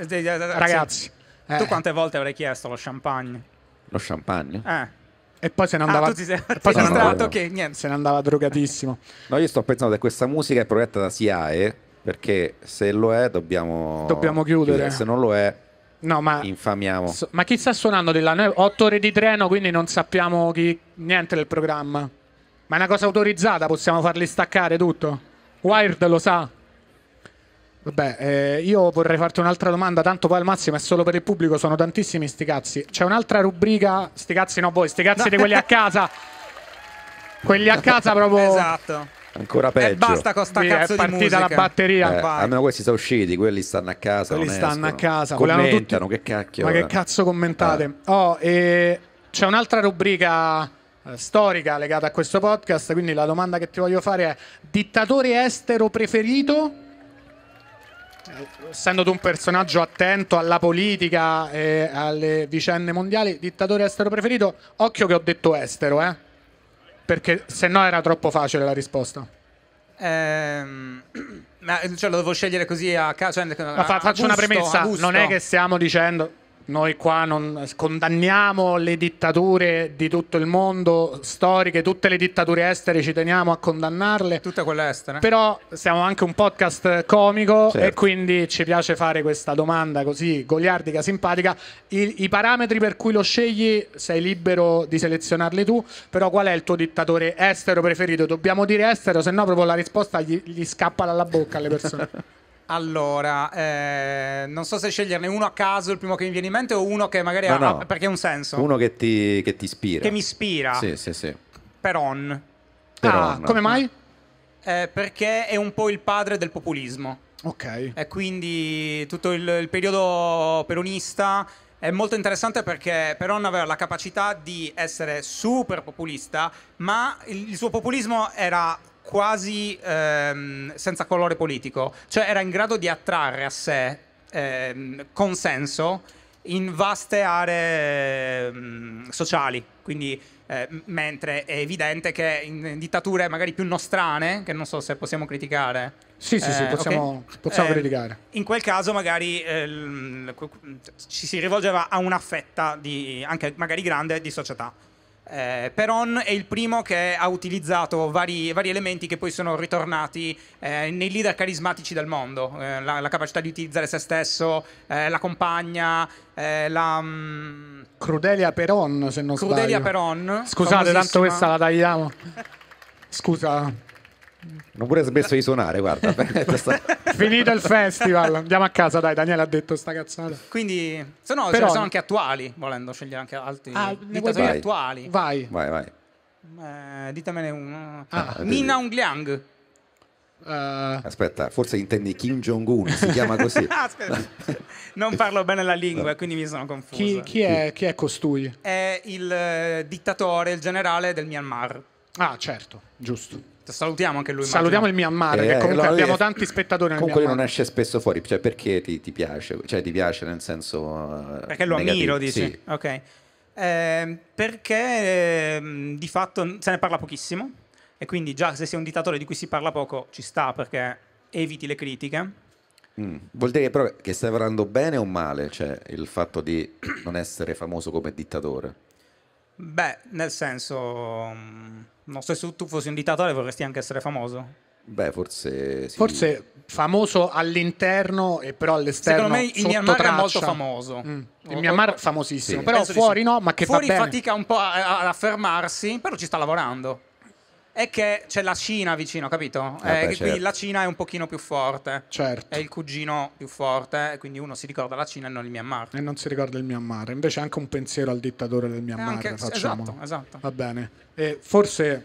Ragazzi, eh. tu quante volte avrei chiesto lo champagne? Lo champagne? Eh. E poi se ne ah, andava, ah, sei, poi se ne andava, okay, niente. se ne andava drogatissimo. No, io sto pensando che questa musica è protetta da SIAE perché se lo è dobbiamo, dobbiamo chiudere. chiudere. se non lo è No, ma, infamiamo. So, ma chi sta suonando di là? Noi 8 ore di treno, quindi non sappiamo chi, niente del programma. Ma è una cosa autorizzata, possiamo farli staccare tutto. Wired lo sa. Vabbè, eh, io vorrei farti un'altra domanda, tanto poi al massimo è solo per il pubblico, sono tantissimi sti cazzi. C'è un'altra rubrica, sti cazzi no voi, sti cazzi no. di quelli a casa. quelli a casa proprio... Esatto. Ancora peggio. E basta con sta Quindi cazzo di musica. la batteria. Eh, almeno questi sono usciti, quelli stanno a casa. Quelli stanno a casa. Commentano, che cacchio. Ma che cazzo commentate? Ah. Oh, eh, c'è un'altra rubrica eh, storica legata a questo podcast, quindi la domanda che ti voglio fare è dittatore estero preferito essendo tu un personaggio attento alla politica e alle vicende mondiali, dittatore estero preferito, occhio che ho detto estero, eh? perché se no era troppo facile la risposta. Ehm, ma cioè, lo devo scegliere così a caso. Cioè, fa, faccio gusto, una premessa: non è che stiamo dicendo noi qua non, condanniamo le dittature di tutto il mondo, storiche, tutte le dittature estere, ci teniamo a condannarle. Tutte quelle estere. Però siamo anche un podcast comico certo. e quindi ci piace fare questa domanda così goliardica, simpatica. I, I, parametri per cui lo scegli sei libero di selezionarli tu, però qual è il tuo dittatore estero preferito? Dobbiamo dire estero, se no proprio la risposta gli, gli scappa dalla bocca alle persone. Allora, eh, non so se sceglierne uno a caso, il primo che mi viene in mente, o uno che magari no, ha, no. perché ha un senso. Uno che ti, che ti, ispira. Che mi ispira. Sì, sì, sì. Peron. Peron. Ah, come mai? Eh, perché è un po' il padre del populismo. Ok. E quindi tutto il, il periodo peronista è molto interessante perché Peron aveva la capacità di essere super populista, ma il, il suo populismo era quasi ehm, senza colore politico, cioè era in grado di attrarre a sé ehm, consenso in vaste aree ehm, sociali, quindi eh, mentre è evidente che in dittature magari più nostrane, che non so se possiamo criticare. Sì, sì, sì, possiamo, eh, okay? possiamo eh, In quel caso magari eh, ci si rivolgeva a una fetta di, anche magari grande di società. Eh, Peron è il primo che ha utilizzato vari, vari elementi che poi sono ritornati eh, nei leader carismatici del mondo, eh, la, la, capacità di utilizzare se stesso, eh, la compagna, eh, la... Mh... Mm, Crudelia Peron, se non Crudelia sbaglio. Crudelia Peron. Scusate, tanto questa la tagliamo. Scusa. Hanno pure smesso di suonare, guarda. Finito il festival, andiamo a casa, dai, Daniele ha detto sta cazzata. Quindi, se no, Però... sono anche attuali, volendo scegliere anche altri ah, dittatori vai. attuali. Vai. Vai, vai. Eh, ditamene uno. Ah, ah, Mina Ungliang. Uh... Aspetta, forse intendi Kim Jong-un, si chiama così. Ah, aspetta, non parlo bene la lingua, quindi mi sono confuso. Chi, chi, è, chi è, costui? È il eh, dittatore, il generale del Myanmar. Ah, certo, giusto. Salutiamo anche lui. Salutiamo il Myanmar, eh, che comunque allora abbiamo è... Eh, tanti spettatori. Comunque lui non esce spesso fuori, cioè perché ti, ti, piace? Cioè ti piace nel senso... Eh, perché lo negativo. ammiro, dici? Sì. Ok. Eh, perché ehm, di fatto se ne parla pochissimo e quindi già se sei un dittatore di cui si parla poco ci sta perché eviti le critiche. Mm. Vuol dire però che stai parlando bene o male, cioè il fatto di non essere famoso come dittatore? Beh, nel senso, mm, non so se tu fossi un dittatore vorresti anche essere famoso. Beh, forse sì. Forse famoso all'interno e però all'esterno. Secondo me il Myanmar traccia. è molto famoso. Mm. In Myanmar famosissimo, sì. però Penso fuori sì. no, ma che fuori fatica un po' ad affermarsi, però ci sta lavorando è che c'è la Cina vicino, capito? Eh, eh, beh, certo. la Cina è un pochino più forte. Certo. È il cugino più forte, quindi uno si ricorda la Cina e non il Myanmar. E non si ricorda il Myanmar. Invece anche un pensiero al dittatore del Myanmar, anche, facciamo. Esatto, esatto. Va bene. E forse...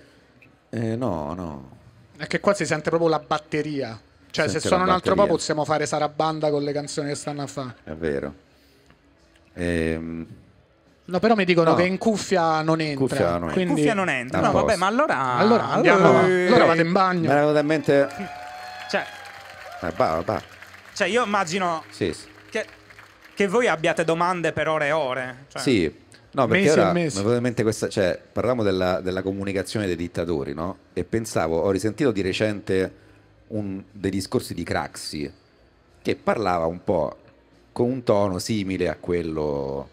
Eh, no, no. È che qua si sente proprio la batteria. Cioè, Sente se sono un altro po' possiamo fare Sarabanda con le canzoni che stanno a fare. È vero. Ehm... No, però mi dicono no. che in cuffia non entra. Cuffia non entra. Quindi... Cuffia non entra. Ah, no, vabbè, ma allora. Allora, andiamo. Eh, allora vado in bagno. Mi in mente. Cioè. Eh, bah, bah. Cioè, io immagino. Sì, sì. Che, che, voi abbiate domande per ore e ore. Cioè... Sì. No, perché mesi ora, Ovviamente questa, cioè, parlavamo della, della, comunicazione dei dittatori, no? E pensavo, ho risentito di recente un, dei discorsi di Craxi, che parlava un po' con un tono simile a quello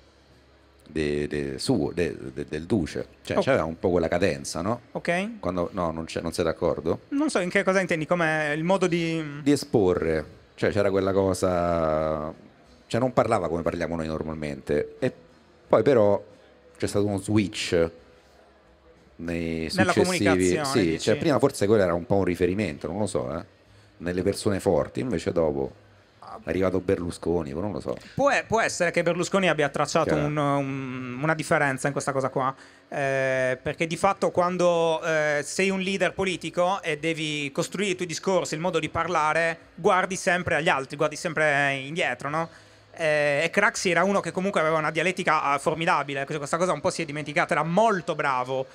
de, de suo, del duce, cioè oh. c'era un po' quella cadenza, no? Ok. Quando, no, non, non sei d'accordo? Non so in che cosa intendi, com'è il modo di... Di esporre, cioè c'era quella cosa, cioè non parlava come parliamo noi normalmente, e poi però c'è stato uno switch nei successivi... Nella comunicazione. Sì, cioè, dici? cioè prima forse quello era un po' un riferimento, non lo so, eh? nelle persone forti, invece dopo è arrivato Berlusconi, non lo so. Può, può essere che Berlusconi abbia tracciato un, un, una differenza in questa cosa qua, eh, perché di fatto quando eh, sei un leader politico e devi costruire i tuoi discorsi, il modo di parlare, guardi sempre agli altri, guardi sempre indietro, no? Eh, e Craxi era uno che comunque aveva una dialettica ah, formidabile, questa cosa un po' si è dimenticata, era molto bravo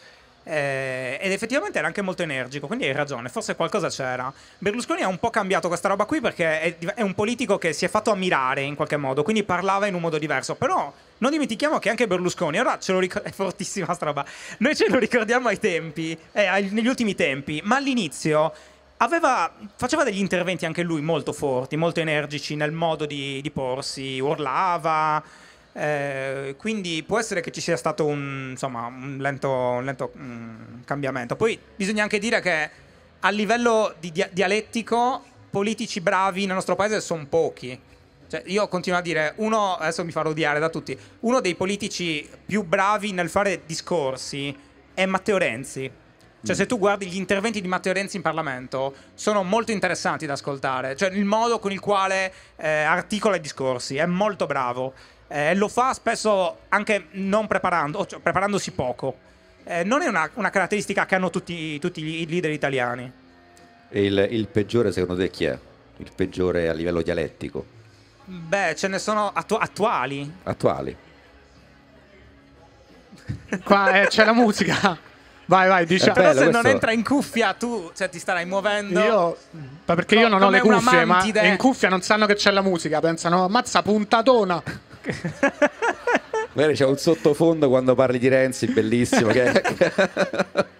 eh, ed effettivamente era anche molto energico, quindi hai ragione, forse qualcosa c'era. Berlusconi ha un po' cambiato questa roba qui perché è, è, un politico che si è fatto ammirare in qualche modo, quindi parlava in un modo diverso, però non dimentichiamo che anche Berlusconi, ora ce lo ricordiamo, è fortissima sta roba, noi ce lo ricordiamo ai tempi, eh, ai, negli ultimi tempi, ma all'inizio... Aveva, faceva degli interventi anche lui molto forti, molto energici nel modo di, di porsi, urlava, eh, quindi può essere che ci sia stato un, insomma, un lento, un lento mm, cambiamento. Poi bisogna anche dire che a livello di dia- dialettico, politici bravi nel nostro paese sono pochi. Cioè, io continuo a dire, uno, adesso mi farò odiare da tutti, uno dei politici più bravi nel fare discorsi è Matteo Renzi. Cioè, mm. se tu guardi gli interventi di Matteo Renzi in Parlamento, sono molto interessanti da ascoltare. Cioè, il modo con il quale eh, articola i discorsi è molto bravo eh, lo fa spesso anche non preparando, cioè preparandosi poco. Eh, non è una, una, caratteristica che hanno tutti, tutti i leader italiani. Il, il, peggiore secondo te chi è? Il peggiore a livello dialettico? Beh, ce ne sono attu- attuali. Attuali. Qua eh, c'è la musica. Vai, vai, diciamo. Però bello, se questo... non entra in cuffia tu cioè, ti starai muovendo. Io, perché io no, non ho le cuffie, ma in cuffia non sanno che c'è la musica, pensano, mazza puntatona. Bene, ecco. c'è un sottofondo quando parli di Renzi, bellissimo. Che...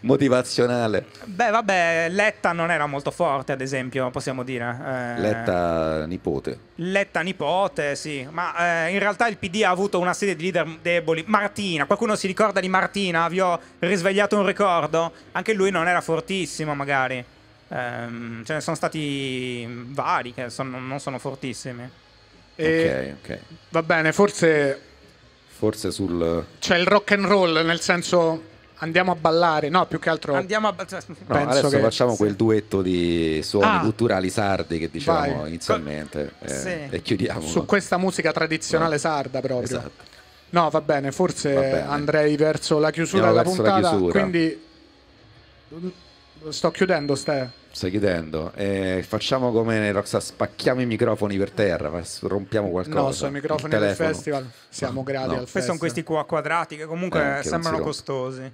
Motivazionale. Beh, vabbè, Letta non era molto forte, ad esempio, possiamo dire. Eh... Letta nipote. Letta nipote, sì. Ma eh, in realtà il PD ha avuto una serie di leader deboli. Martina, qualcuno si ricorda di Martina? Vi ho risvegliato un ricordo? Anche lui non era fortissimo, magari. Eh, ce ne sono stati vari che sono, non sono fortissimi. E ok, ok. Va bene, forse... Forse sul... C'è il rock and roll, nel senso andiamo a ballare, no, più che altro andiamo a ballare. Cioè, no, adesso che... facciamo quel duetto di suoni ah, culturali sardi che dicevamo vai. inizialmente eh, sì. e chiudiamo. Su questa musica tradizionale no. sarda proprio. Esatto. No, va bene, forse va bene. andrei verso la chiusura della puntata, la chiusura. quindi mm, sto chiudendo Ste stai chiedendo. Eh, facciamo come Roxa, spacchiamo i microfoni per terra, rompiamo qualcosa. No, sono i microfoni del festival siamo grati no. al festival. sono questi qua quadrati che comunque eh, sembrano costosi.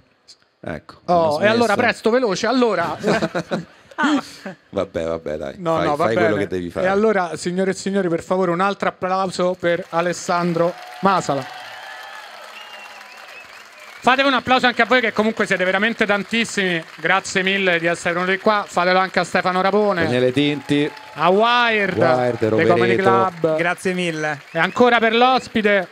Ecco. Oh, e allora presto, veloce, allora. Vabbè, vabbè, dai. No, fai, no, fai quello che devi fare. E allora, signore e signori, per favore, un altro applauso per Alessandro Masala. Fatevi un applauso anche a voi che comunque siete veramente tantissimi. Grazie mille di essere venuti qua. Fatelo anche a Stefano Rapone. Daniele Tinti. A Wired. Wired The Comedy Club. Grazie mille. E ancora per l'ospite.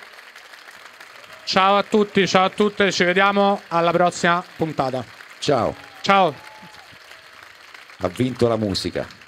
Ciao a tutti, ciao a tutte. Ci vediamo alla prossima puntata. Ciao. Ciao. Ha vinto la musica.